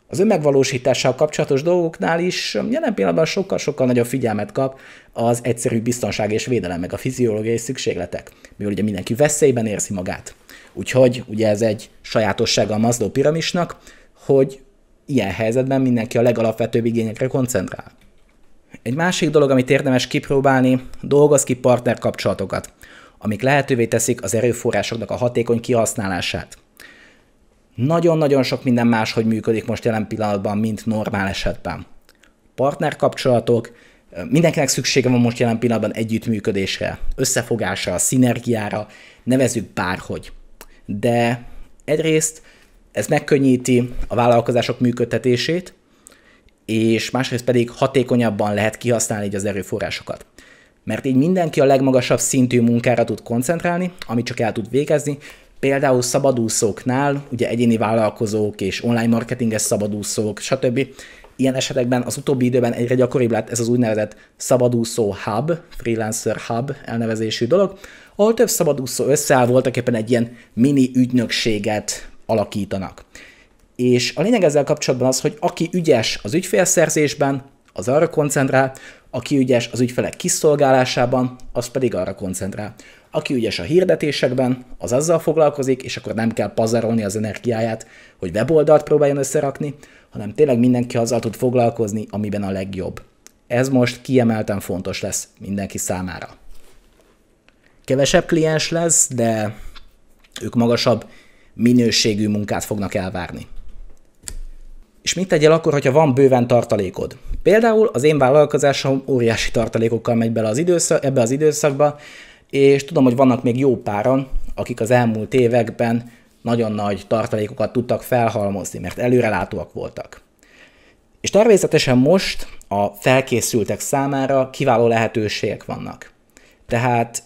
Az önmegvalósítással kapcsolatos dolgoknál is um, jelen pillanatban sokkal-sokkal nagyobb figyelmet kap az egyszerű biztonság és védelem, meg a fiziológiai szükségletek, mivel ugye mindenki veszélyben érzi magát. Úgyhogy ugye ez egy sajátossága a Mazdó piramisnak, hogy ilyen helyzetben mindenki a legalapvetőbb igényekre koncentrál. Egy másik dolog, amit érdemes kipróbálni, dolgoz ki partner kapcsolatokat amik lehetővé teszik az erőforrásoknak a hatékony kihasználását. Nagyon-nagyon sok minden más, hogy működik most jelen pillanatban, mint normál esetben. Partnerkapcsolatok, mindenkinek szüksége van most jelen pillanatban együttműködésre, összefogásra, szinergiára, nevezük bárhogy. De egyrészt ez megkönnyíti a vállalkozások működtetését, és másrészt pedig hatékonyabban lehet kihasználni így az erőforrásokat. Mert így mindenki a legmagasabb szintű munkára tud koncentrálni, amit csak el tud végezni, például szabadúszóknál, ugye egyéni vállalkozók és online marketinges szabadúszók, stb. Ilyen esetekben az utóbbi időben egyre gyakoribb lett ez az úgynevezett szabadúszó hub, freelancer hub elnevezésű dolog, ahol több szabadúszó összeáll voltak éppen egy ilyen mini ügynökséget alakítanak. És a lényeg ezzel kapcsolatban az, hogy aki ügyes az ügyfélszerzésben, az arra koncentrál, aki ügyes az ügyfelek kiszolgálásában, az pedig arra koncentrál. Aki ügyes a hirdetésekben, az azzal foglalkozik, és akkor nem kell pazarolni az energiáját, hogy weboldalt próbáljon összerakni, hanem tényleg mindenki azzal tud foglalkozni, amiben a legjobb. Ez most kiemelten fontos lesz mindenki számára. Kevesebb kliens lesz, de ők magasabb minőségű munkát fognak elvárni. És mit tegyél akkor, hogyha van bőven tartalékod? Például az én vállalkozásom óriási tartalékokkal megy bele az időszak, ebbe az időszakba, és tudom, hogy vannak még jó páran, akik az elmúlt években nagyon nagy tartalékokat tudtak felhalmozni, mert előrelátóak voltak. És természetesen most a felkészültek számára kiváló lehetőségek vannak. Tehát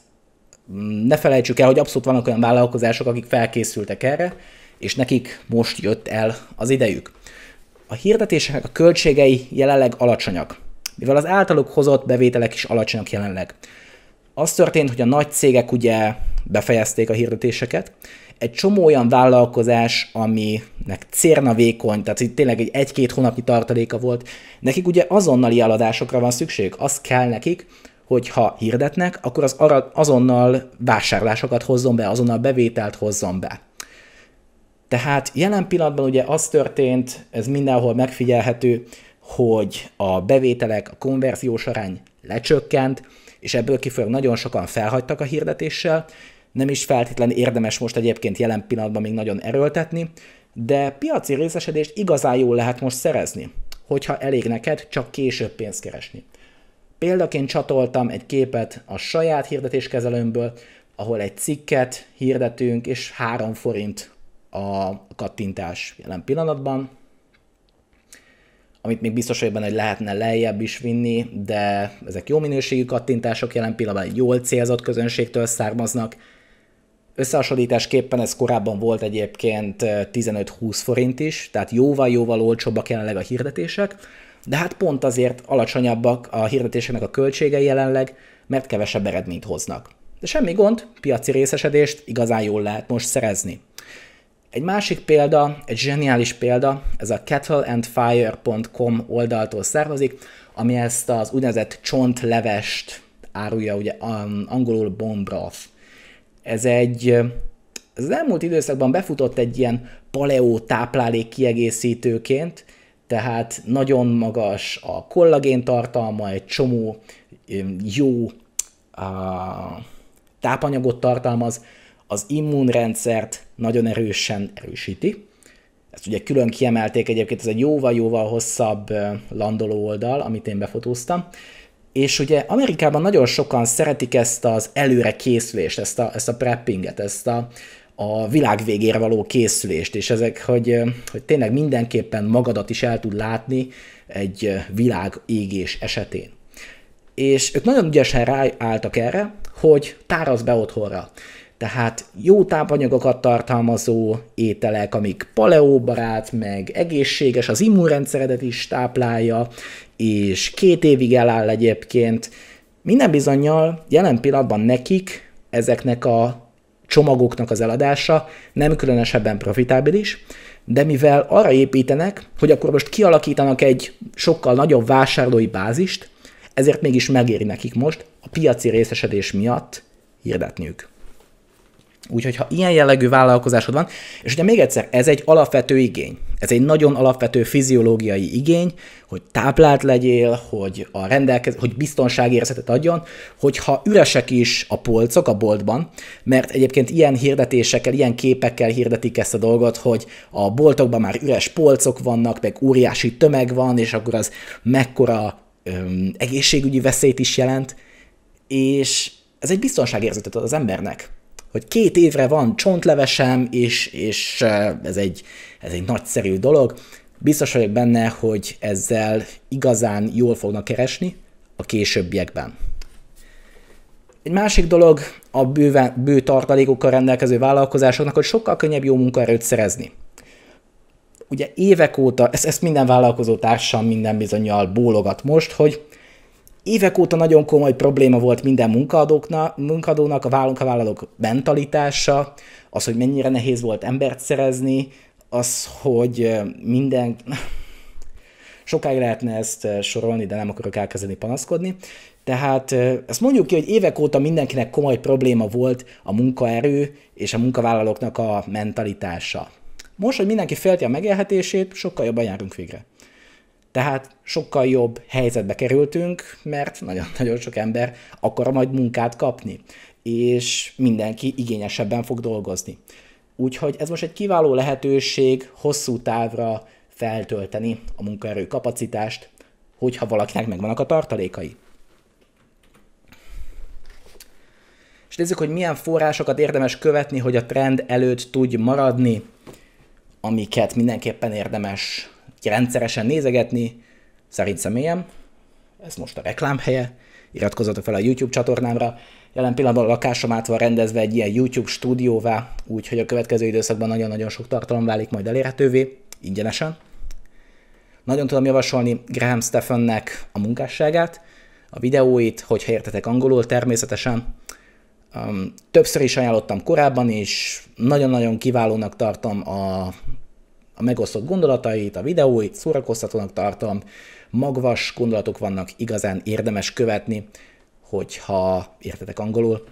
mm, ne felejtsük el, hogy abszolút vannak olyan vállalkozások, akik felkészültek erre, és nekik most jött el az idejük. A hirdetések a költségei jelenleg alacsonyak, mivel az általuk hozott bevételek is alacsonyak jelenleg. Az történt, hogy a nagy cégek ugye befejezték a hirdetéseket, egy csomó olyan vállalkozás, aminek cérna vékony, tehát itt tényleg egy egy-két hónapnyi tartaléka volt, nekik ugye azonnali eladásokra van szükség, az kell nekik, hogy ha hirdetnek, akkor az azonnal vásárlásokat hozzon be, azonnal bevételt hozzon be. Tehát jelen pillanatban ugye az történt, ez mindenhol megfigyelhető, hogy a bevételek, a konverziós arány lecsökkent, és ebből kifolyólag nagyon sokan felhagytak a hirdetéssel. Nem is feltétlenül érdemes most egyébként jelen pillanatban még nagyon erőltetni, de piaci részesedést igazán jól lehet most szerezni, hogyha elég neked csak később pénzt keresni. Példaként csatoltam egy képet a saját hirdetéskezelőmből, ahol egy cikket hirdetünk, és 3 forint a kattintás jelen pillanatban, amit még biztos hogy benne, hogy lehetne lejjebb is vinni, de ezek jó minőségű kattintások jelen pillanatban egy jól célzott közönségtől származnak. Összehasonlításképpen ez korábban volt egyébként 15-20 forint is, tehát jóval-jóval olcsóbbak jelenleg a hirdetések, de hát pont azért alacsonyabbak a hirdetéseknek a költségei jelenleg, mert kevesebb eredményt hoznak. De semmi gond, piaci részesedést igazán jól lehet most szerezni. Egy másik példa, egy zseniális példa, ez a kettleandfire.com oldaltól származik, ami ezt az úgynevezett csontlevest árulja, ugye angolul bone broth. Ez egy ez az elmúlt időszakban befutott egy ilyen paleo táplálék kiegészítőként, tehát nagyon magas a kollagén tartalma, egy csomó jó a, tápanyagot tartalmaz, az immunrendszert nagyon erősen erősíti. Ezt ugye külön kiemelték egyébként, ez egy jóval-jóval hosszabb landoló oldal, amit én befotóztam. És ugye Amerikában nagyon sokan szeretik ezt az előre készülést, ezt a, ezt a preppinget, ezt a, a világ végére való készülést, és ezek, hogy, hogy tényleg mindenképpen magadat is el tud látni egy világ égés esetén. És ők nagyon ügyesen ráálltak erre, hogy táraz be otthonra tehát jó tápanyagokat tartalmazó ételek, amik paleóbarát, meg egészséges, az immunrendszeredet is táplálja, és két évig eláll egyébként. Minden bizonyal jelen pillanatban nekik ezeknek a csomagoknak az eladása nem különösebben profitábilis, de mivel arra építenek, hogy akkor most kialakítanak egy sokkal nagyobb vásárlói bázist, ezért mégis megéri nekik most a piaci részesedés miatt hirdetniük. Úgyhogy ha ilyen jellegű vállalkozásod van, és ugye még egyszer, ez egy alapvető igény, ez egy nagyon alapvető fiziológiai igény, hogy táplált legyél, hogy a rendelkez, hogy biztonságérzetet adjon, hogyha üresek is a polcok a boltban, mert egyébként ilyen hirdetésekkel, ilyen képekkel hirdetik ezt a dolgot, hogy a boltokban már üres polcok vannak, meg óriási tömeg van, és akkor az mekkora öm, egészségügyi veszélyt is jelent, és ez egy biztonságérzetet ad az embernek hogy két évre van csontlevesem, és, és ez, egy, ez egy nagyszerű dolog. Biztos vagyok benne, hogy ezzel igazán jól fognak keresni a későbbiekben. Egy másik dolog a bőven, bő tartalékokkal rendelkező vállalkozásoknak, hogy sokkal könnyebb jó munkaerőt szerezni. Ugye évek óta, ezt, ezt minden vállalkozó társam minden bizonyal bólogat most, hogy évek óta nagyon komoly probléma volt minden munkadóknak, munkadónak a vállalkavállalók mentalitása, az, hogy mennyire nehéz volt embert szerezni, az, hogy minden... Sokáig lehetne ezt sorolni, de nem akarok elkezdeni panaszkodni. Tehát ezt mondjuk ki, hogy évek óta mindenkinek komoly probléma volt a munkaerő és a munkavállalóknak a mentalitása. Most, hogy mindenki felti a megélhetését, sokkal jobban járunk végre. Tehát sokkal jobb helyzetbe kerültünk, mert nagyon-nagyon sok ember akar majd munkát kapni, és mindenki igényesebben fog dolgozni. Úgyhogy ez most egy kiváló lehetőség hosszú távra feltölteni a munkaerő kapacitást, hogyha valakinek megvannak a tartalékai. És nézzük, hogy milyen forrásokat érdemes követni, hogy a trend előtt tudj maradni, amiket mindenképpen érdemes ezt rendszeresen nézegetni, szerint személyem, ez most a reklám helye, iratkozzatok fel a YouTube csatornámra, jelen pillanatban a lakásom át van rendezve egy ilyen YouTube stúdióvá, úgyhogy a következő időszakban nagyon-nagyon sok tartalom válik majd elérhetővé, ingyenesen. Nagyon tudom javasolni Graham Stephennek a munkásságát, a videóit, hogyha értetek angolul természetesen. többször is ajánlottam korábban, és nagyon-nagyon kiválónak tartom a a megosztott gondolatait, a videóit, szórakoztatónak tartom, magvas gondolatok vannak, igazán érdemes követni, hogyha értetek angolul.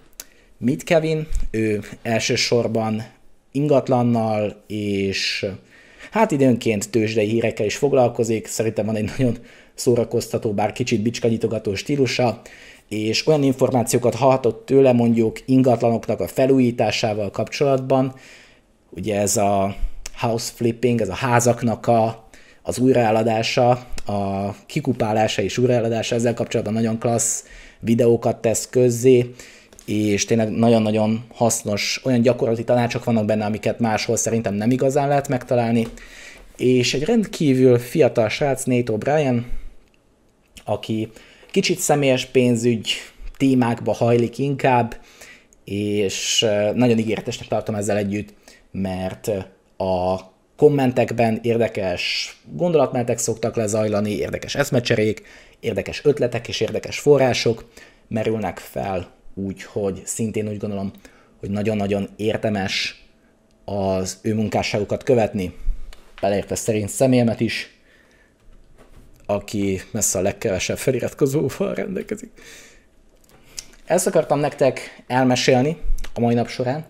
Mit Kevin? Ő elsősorban ingatlannal és hát időnként tőzsdei hírekkel is foglalkozik, szerintem van egy nagyon szórakoztató, bár kicsit bicskanyitogató stílusa, és olyan információkat hallhatott tőle mondjuk ingatlanoknak a felújításával kapcsolatban, ugye ez a house flipping, ez a házaknak a, az újraeladása, a kikupálása és újraeladása, ezzel kapcsolatban nagyon klassz videókat tesz közzé, és tényleg nagyon-nagyon hasznos, olyan gyakorlati tanácsok vannak benne, amiket máshol szerintem nem igazán lehet megtalálni, és egy rendkívül fiatal srác, Nate O'Brien, aki kicsit személyes pénzügy témákba hajlik inkább, és eh, nagyon ígéretesnek tartom ezzel együtt, mert eh, a kommentekben érdekes gondolatmenetek szoktak lezajlani, érdekes eszmecserék, érdekes ötletek és érdekes források merülnek fel, úgyhogy szintén úgy gondolom, hogy nagyon-nagyon értemes az ő munkásságukat követni, beleértve szerint személyemet is, aki messze a legkevesebb feliratkozóval rendelkezik. Ezt akartam nektek elmesélni a mai nap során,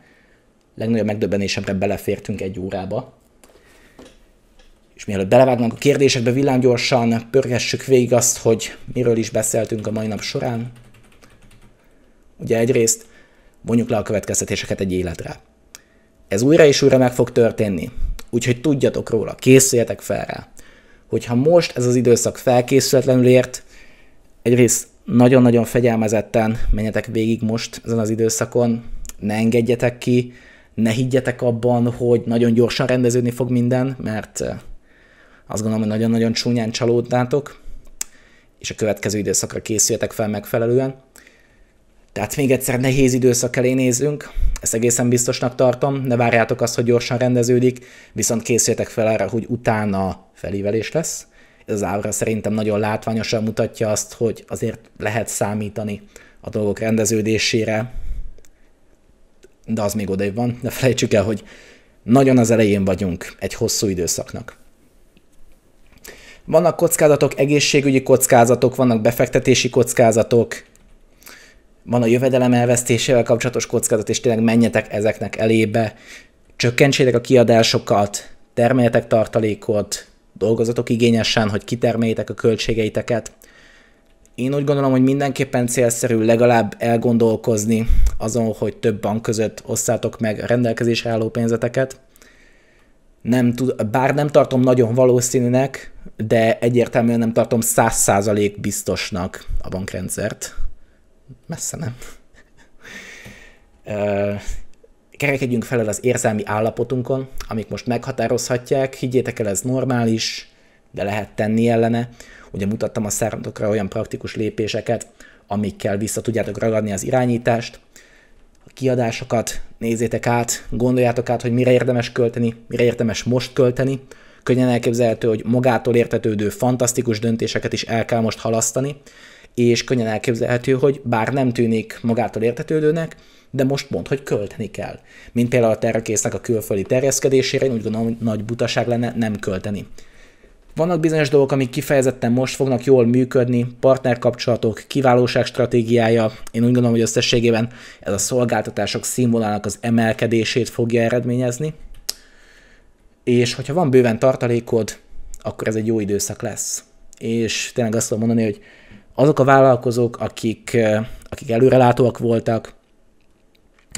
legnagyobb megdöbbenésemre belefértünk egy órába. És mielőtt belevágnánk a kérdésekbe, villámgyorsan pörgessük végig azt, hogy miről is beszéltünk a mai nap során. Ugye egyrészt vonjuk le a következtetéseket egy életre. Ez újra és újra meg fog történni, úgyhogy tudjatok róla, készüljetek fel rá. Hogyha most ez az időszak felkészületlenül ért, egyrészt nagyon-nagyon fegyelmezetten menjetek végig most ezen az időszakon, ne engedjetek ki, ne higgyetek abban, hogy nagyon gyorsan rendeződni fog minden, mert eh, azt gondolom, hogy nagyon-nagyon csúnyán csalódnátok, és a következő időszakra készüljetek fel megfelelően. Tehát még egyszer nehéz időszak elé nézünk, ezt egészen biztosnak tartom, ne várjátok azt, hogy gyorsan rendeződik, viszont készüljetek fel arra, hogy utána felívelés lesz. Ez az ábra szerintem nagyon látványosan mutatja azt, hogy azért lehet számítani a dolgok rendeződésére, de az még odébb van, de felejtsük el, hogy nagyon az elején vagyunk egy hosszú időszaknak. Vannak kockázatok, egészségügyi kockázatok, vannak befektetési kockázatok, van a jövedelem elvesztésével kapcsolatos kockázat, és tényleg menjetek ezeknek elébe, csökkentsétek a kiadásokat, termeljetek tartalékot, dolgozatok igényesen, hogy kitermeljétek a költségeiteket, én úgy gondolom, hogy mindenképpen célszerű legalább elgondolkozni azon, hogy több bank között osszátok meg rendelkezésre álló pénzeteket. Nem tud, bár nem tartom nagyon valószínűnek, de egyértelműen nem tartom száz százalék biztosnak a bankrendszert. Messze nem. Kerekedjünk felel az érzelmi állapotunkon, amik most meghatározhatják, higgyétek el, ez normális, de lehet tenni ellene. Ugye mutattam a szárnyatokra olyan praktikus lépéseket, amikkel vissza tudjátok ragadni az irányítást, a kiadásokat nézzétek át, gondoljátok át, hogy mire érdemes költeni, mire érdemes most költeni. Könnyen elképzelhető, hogy magától értetődő fantasztikus döntéseket is el kell most halasztani, és könnyen elképzelhető, hogy bár nem tűnik magától értetődőnek, de most mond, hogy költeni kell. Mint például a terrakésznek a külföldi terjeszkedésére, én úgy gondolom, hogy nagy butaság lenne nem költeni. Vannak bizonyos dolgok, amik kifejezetten most fognak jól működni, partnerkapcsolatok, kiválóság stratégiája. Én úgy gondolom, hogy összességében ez a szolgáltatások színvonalának az emelkedését fogja eredményezni. És hogyha van bőven tartalékod, akkor ez egy jó időszak lesz. És tényleg azt tudom mondani, hogy azok a vállalkozók, akik, eh, akik előrelátóak voltak,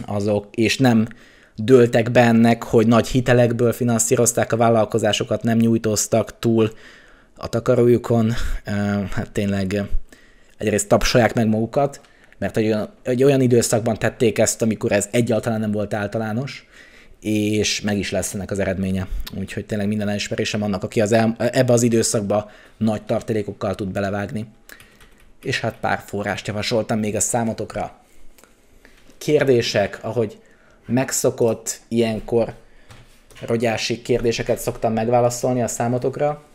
azok, és nem dőltek ennek, hogy nagy hitelekből finanszírozták a vállalkozásokat, nem nyújtóztak túl a takarójukon, hát tényleg egyrészt tapsolják meg magukat, mert egy olyan, egy olyan időszakban tették ezt, amikor ez egyáltalán nem volt általános, és meg is lesz ennek az eredménye. Úgyhogy tényleg minden elismerésem annak, aki az el, ebbe az időszakba nagy tartalékokkal tud belevágni. És hát pár forrást javasoltam még a számotokra. Kérdések, ahogy megszokott ilyenkor rogyási kérdéseket szoktam megválaszolni a számotokra.